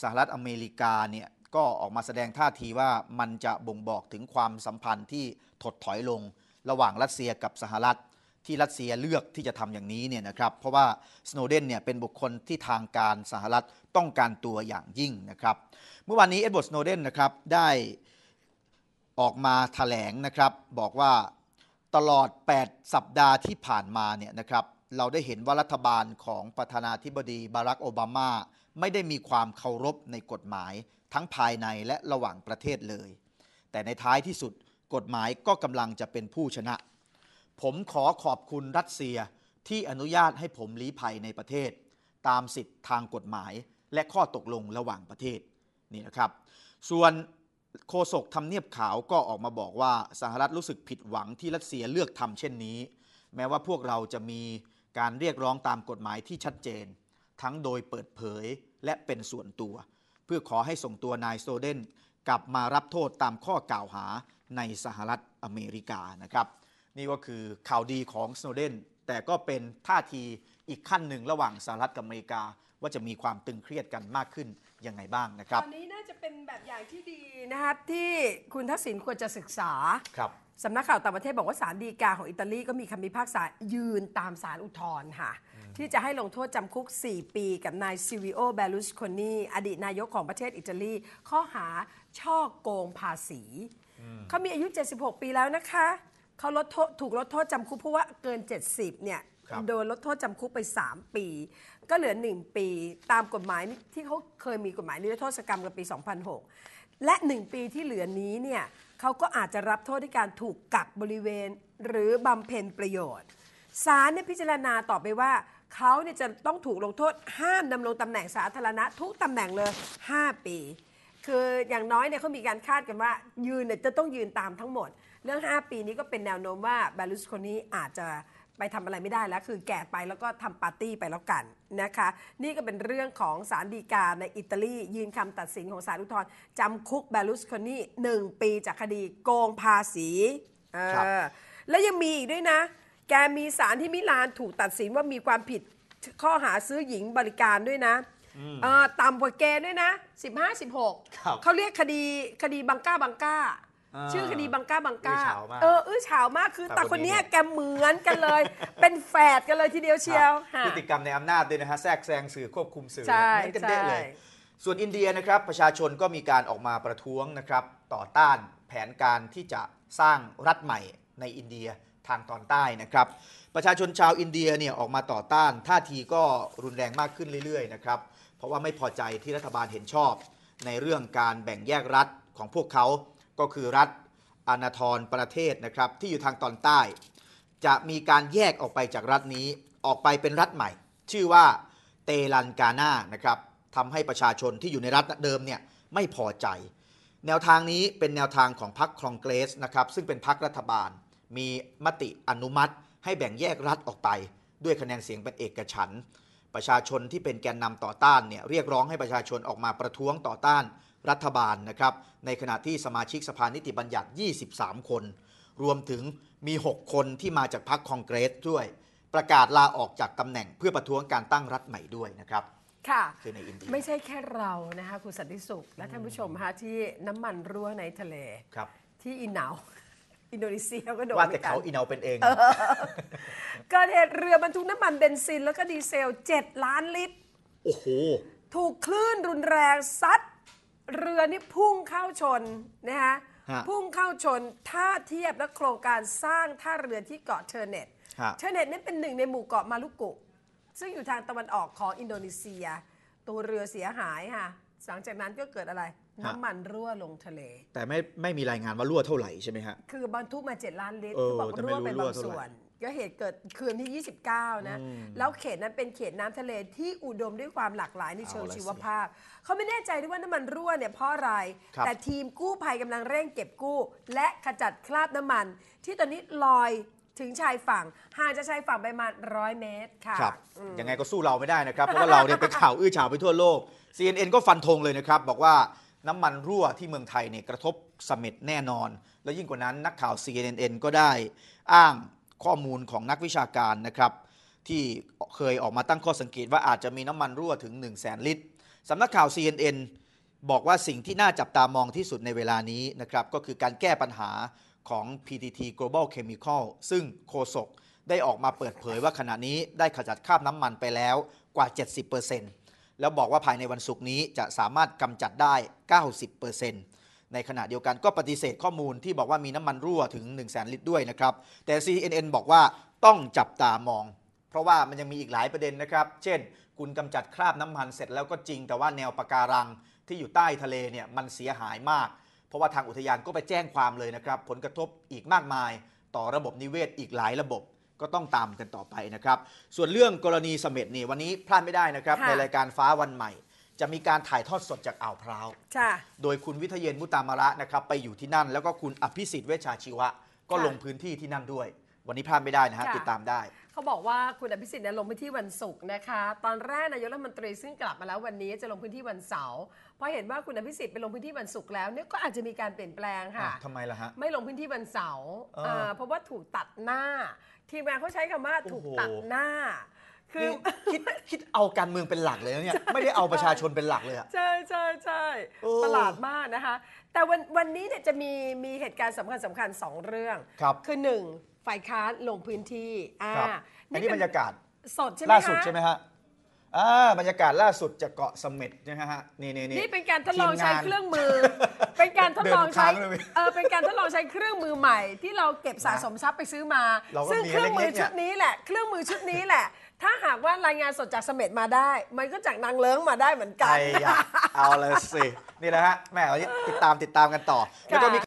สหรัฐอเมริกาเนี่ยก็ออกมาแสดงท่าทีว่ามันจะบ่งบอกถึงความสัมพันธ์ที่ถดถอยลงระหว่างรัสเซียกับสหรัฐ ที่รัสเซียเลือกที่จะทำอย่างนี้เนี่ยนะครับ เพราะว่าสโนเดนเนี่ยเป็นบุคคลที่ทางการสหรัฐต้องการตัวอย่างยิ่งนะครับ เมื่อวานนี้เอ็ดเวิร์ดสโนเดนนะครับได้ออกมาถแถลงนะครับ บอกว่าตลอด 8 สัปดาห์ที่ผ่านมาเนี่ยนะครับ เราได้เห็นว่ารัฐบาลของประธานาธิบดีบารักโอบามา ไม่ได้มีความเคารพในกฎหมายทั้งภายในและระหว่างประเทศเลย แต่ในท้ายที่สุดกฎหมายก็กำลังจะเป็นผู้ชนะ ผมขอขอบคุณรัสเซียที่อนุญาตให้ผมลี้ภัยในประเทศ ตามสิทธิทางกฎหมายและข้อตกลงระหว่างประเทศนี่นะครับ ส่วนโฆษกทำเนียบขาวก็ออกมาบอกว่าสหรัฐรู้สึกผิดหวังที่รัสเซียเลือกทำเช่นนี้ แม้ว่าพวกเราจะมีการเรียกร้องตามกฎหมายที่ชัดเจน ทั้งโดยเปิดเผยและเป็นส่วนตัว เพื่อขอให้ส่งตัวนายโซเดน กลับมารับโทษตามข้อกล่าวหาในสหรัฐอเมริกานะครับนี่ก็คือข่าวดีของโซเดนแต่ก็เป็นท่าทีอีกขั้นหนึ่งระหว่างสหรัฐกับอเมริกาว่าจะมีความตึงเครียดกันมากขึ้นยังไงบ้างนะครับ ตอนนี้น่าจะเป็นแบบอย่างที่ดีนะคะที่คุณทักษิณควรจะศึกษา ครับสำนักข่าวต่างประเทศบอกว่าศาลฎีกาของอิตาลีก็มีคำพิพากษายืนตามศาลอุทธรณ์ค่ะที่จะให้ลงโทษจำคุก 4 ปีกับนายซิวิโอเบลุสคอนีอดีตนายกของประเทศอิตาลีข้อหาช่อโกงภาษี เขามีอายุ76 ปีแล้วนะคะเขาลดโทษถูกลดโทษจำคุกเพราะว่าเกิน 70เนี่ยโดนลดโทษจำคุกไป 3 ปีก็เหลือ 1 ปีตามกฎหมายที่เขาเคยมีกฎหมายนิรโทษกรรมกันปี 2006 และ 1 ปีที่เหลือนี้เนี่ยเขาก็อาจจะรับโทษด้วยการถูกกักบริเวณหรือบำเพ็ญประโยชน์ศาลเนี่ยพิจารณาต่อไปว่า เขาเนี่ยจะต้องถูกลงโทษห้ามดำรงตำแหน่งสาธารณะทุกตำแหน่งเลย 5 ปี คืออย่างน้อยเนี่ยเขามีการคาดกันว่า ยืนเนี่ยจะต้องยืนตามทั้งหมด เรื่อง 5 ปีนี้ก็เป็นแนวโน้มว่าบาลุสคนนี้อาจจะไปทำอะไรไม่ได้แล้วคือแก่ไปแล้วก็ทำปาร์ตี้ไปแล้วกันนะคะนี่ก็เป็นเรื่องของสารดีกาในอิตาลียืนคำตัดสินของสารอุทธรณ์จำคุกเบลุสคอนี่หนึ่งปีจากคดีโกงภาษีแล้วยังมีอีกด้วยนะแกมีสารที่มิลานถูกตัดสินว่ามีความผิดข้อหาซื้อหญิงบริการด้วยนะต่ำกว่าแกด้วยนะ 15-16เขาเรียกคดีคดีบังก้าบังก้าชื่อคดี บังก้าบังก้าออาาเอออื้อฉามากคือ แต่าคนนี้แกเหมือนกันเลย เป็นแฝดกันเลยทีเดียวเชียวพฤติกรรมในอำนาจด้วยนะฮะแทรกแซงสื่อควบคุมสื่อใช่เหมือนกันเด้เลย ส่วนอินเดียนะครับประชาชนก็มีการออกมาประท้วงนะครับต่อต้านแผนการที่จะสร้างรัฐใหม่ในอินเดียทางตอนใต้นะครับ ประชาชนชาวอินเดียเนี่ยออกมาต่อต้าน ท่าทีก็รุนแรงมากขึ้นเรื่อยๆนะครับเพราะว่าไม่พอใจที่รัฐบาลเห็นชอบ ในเรื่องการแบ่งแยกรัฐของพวกเขาก็คือรัฐอานาทรประเทศนะครับที่อยู่ทางตอนใต้ จะมีการแยกออกไปจากรัฐนี้ออกไปเป็นรัฐใหม่ ชื่อว่าเตลันกาน่านะครับทำให้ประชาชนที่อยู่ในรัฐเดิมเนี่ยไม่พอใจ แนวทางนี้เป็นแนวทางของพรรคคองเกรสนะครับซึ่งเป็นพรรครัฐบาลมีมติอนุมัติ ให้แบ่งแยกรัฐออกไป ด้วยคะแนนเสียงเป็นเอกฉันท์ประชาชนที่เป็นแกนนำต่อต้านเนี่ยเรียกร้องให้ประชาชนออกมาประท้วงต่อต้านรัฐบาลนะครับในขณะที่สมาชิกสภานิติบัญญัติ 23 คน รวมถึงมี 6 คนที่มาจากพรรคคองเกรสด้วย ประกาศลาออกจากตำแหน่งเพื่อประท้วงการตั้งรัฐใหม่ด้วยนะครับค่ะคือในอินเดียไม่ใช่แค่เรานะคะคุณสันติสุข และท่านผู้ชมฮะที่น้ำมันรั่วในทะเลครับที่อินเนาอินโดนีเซียก็โดนว่าแต่เขาอินเอาเป็นเองกิดเหตุเรือบรรทุกน้ำมันเบนซินแล้วก็ดีเซล 7 ล้านลิตรโอ้โหถูกคลื่นรุนแรงซัดเรือนี่พุ่งเข้าชนนะคะพุ่งเข้าชนท่าเทียบและโครงการสร้างท่าเรือที่เกาะเทอร์เน็ตเทอร์เน็ตนี่เป็นหนึ่งในหมู่เกาะมาลุกุ ซึ่งอยู่ทางตะวันออกของอินโดนีเซีย ตัวเรือเสียหายค่ะหลังจากนั้นก็เกิดอะไร น้ำมันรั่วลงทะเล แต่ไม่ไม่มีรายงานว่ารั่วเท่าไหร่ใช่ไหมฮะคือบรรทุกมา7 ล้านลิตรบอกว่ารั่วเป็นบางส่วนก็เหตุเกิดคืนที่ 29นะ แล้วเขตนั้นเป็นเขตน้ำทะเลที่อุดมด้วยความหลากหลายในเชิงชีวภาพ เขาไม่แน่ใจด้วยว่าน้ำมันรั่วเนี่ยเพราะอะไรรแต่ทีมกู้ภัยกำลังเร่งเก็บกู้ และขจัดคราบน้ำมัน ที่ตอนนี้ลอยถึงชายฝั่งห่างจากชายฝั่งไปประมาณร้อยเมตรค่ะครับอยังไงก็สู้เราไม่ได้นะครับ เพราะว่าเราเนี่ยเป็นข่าวอื้อฉาวไปทั่วโลก CNN ก็ฟันธงเลยนะครับบอกว่าน้ำมันรั่วที่เมืองไทยเนี่ยกระทบสม็ดแน่นอน และยิ่งกว่านั้น นักข่าว CNN ก็ได้อ้างข้อมูลของนักวิชาการนะครับ ที่เคยออกมาตั้งข้อสังเกตว่าอาจจะมีน้ำมันรั่วถึง1 0 0 0 0แสนลิตรสำนักข่าว CNN บอกว่าสิ่งที่น่าจับตามองที่สุดในเวลานี้นะครับ ก็คือการแก้ปัญหาของ PTT Global Chemical ซึ่งโคศกได้ออกมาเปิดเผยว่าขณะนี้ได้ขจัดคราบน้ำมันไปแล้วกว่า 70%แล้วบอกว่าภายในวันศุกร์นี้จะสามารถกำจัดได้90%ในขณะเดียวกัน ก็ปฏิเสธข้อมูลที่บอกว่ามีน้ำมันรั่วถึง1 0 0 0 0แลิตรด้วยนะครับ แต่ CNN บอกว่าต้องจับตามอง เพราะว่ามันยังมีอีกหลายประเด็นนะครับ เช่น คุณกำจัดคราบน้ำมันเสร็จแล้วก็จริงแต่ว่าแนวปะการังที่อยู่ใต้ทะเลเนี่ยมันเสียหายมาก เพราะว่าทางอุทยานก็ไปแจ้งความเลยนะครับ ผลกระทบอีกมากมายต่อระบบนิเวศอีกหลายระบบก็ต้องตามกันต่อไปนะครับส่วนเรื่องกรณีสมเด็จนี่วันนี้พลาดไม่ได้นะครับในรายการฟ้าวันใหม่จะมีการถ่ายทอดสดจากอ่าวพร้าวโดยคุณวิทยเยนมุตามาระนะครับไปอยู่ที่นั่น แล้วก็คุณอภิสิทธิ์เวชชาชีวะ ก็ลงพื้นที่ที่นั่นด้วย วันนี้พลาดไม่ได้นะฮะติดตามได้ เขาบอกว่าคุณอภิสิทธิ์เนี่ยลงพื้นที่วันศุกร์นะคะตอนแรกนายกรัฐมนตรีซึ่งกลับมาแล้ววันนี้จะลงพื้นที่วันเสาร์เพราะเห็นว่าคุณอภิสิทธิ์ไปลงพื้นที่วันศุกร์แล้วเนี่ยก็อาจจะมีการเปลี่ยนแปลงค่ะทำไมล่ะฮะไม่ลงพื้นที่วันเสาร์เพราะว่าถูกตัดหน้า ทีมงานเขาใช้คำว่าถูกตัดหน้าคือคิดคิดเอาการเมืองเป็นหลักเลยเนี่ยไม่ได้เอาประชาชนเป็นหลักเลยอะใช่ใช่ใช่ประหลาดมากนะคะ แต่วันวันนี้เนี่ยจะมีมีเหตุการณ์สำคัญสำคัญสองเรื่องครับอหนึ่งฝ่ายค้านลงพื้นที่อ่าอันนี้บรรยากาศสดใช่ไหมล่าสุดใช่ไหมฮะ อ่าบรรยากาศล่าสุดจากเกาะสม็ดนะฮะนี่นี่นี่นี่เป็นการทดลองใช้เครื่องมือเป็นการทดลองใช้เออเป็นการทดลองใช้เครื่องมือใหม่ ที่เราเก็บสะสมทรัพย์ไปซื้อมา ซึ่งเครื่องมือชุดนี้แหละ เครื่องมือชุดนี้แหละถ้าหากว่ารายงานสดจากเสม็ดมาได้ มันก็จากนางเลิ้งมาได้เหมือนกันไอ้ยเอาเลยสิ นี่แหละฮะแม่ติดตามติดตามกันต่อแล้วก็มี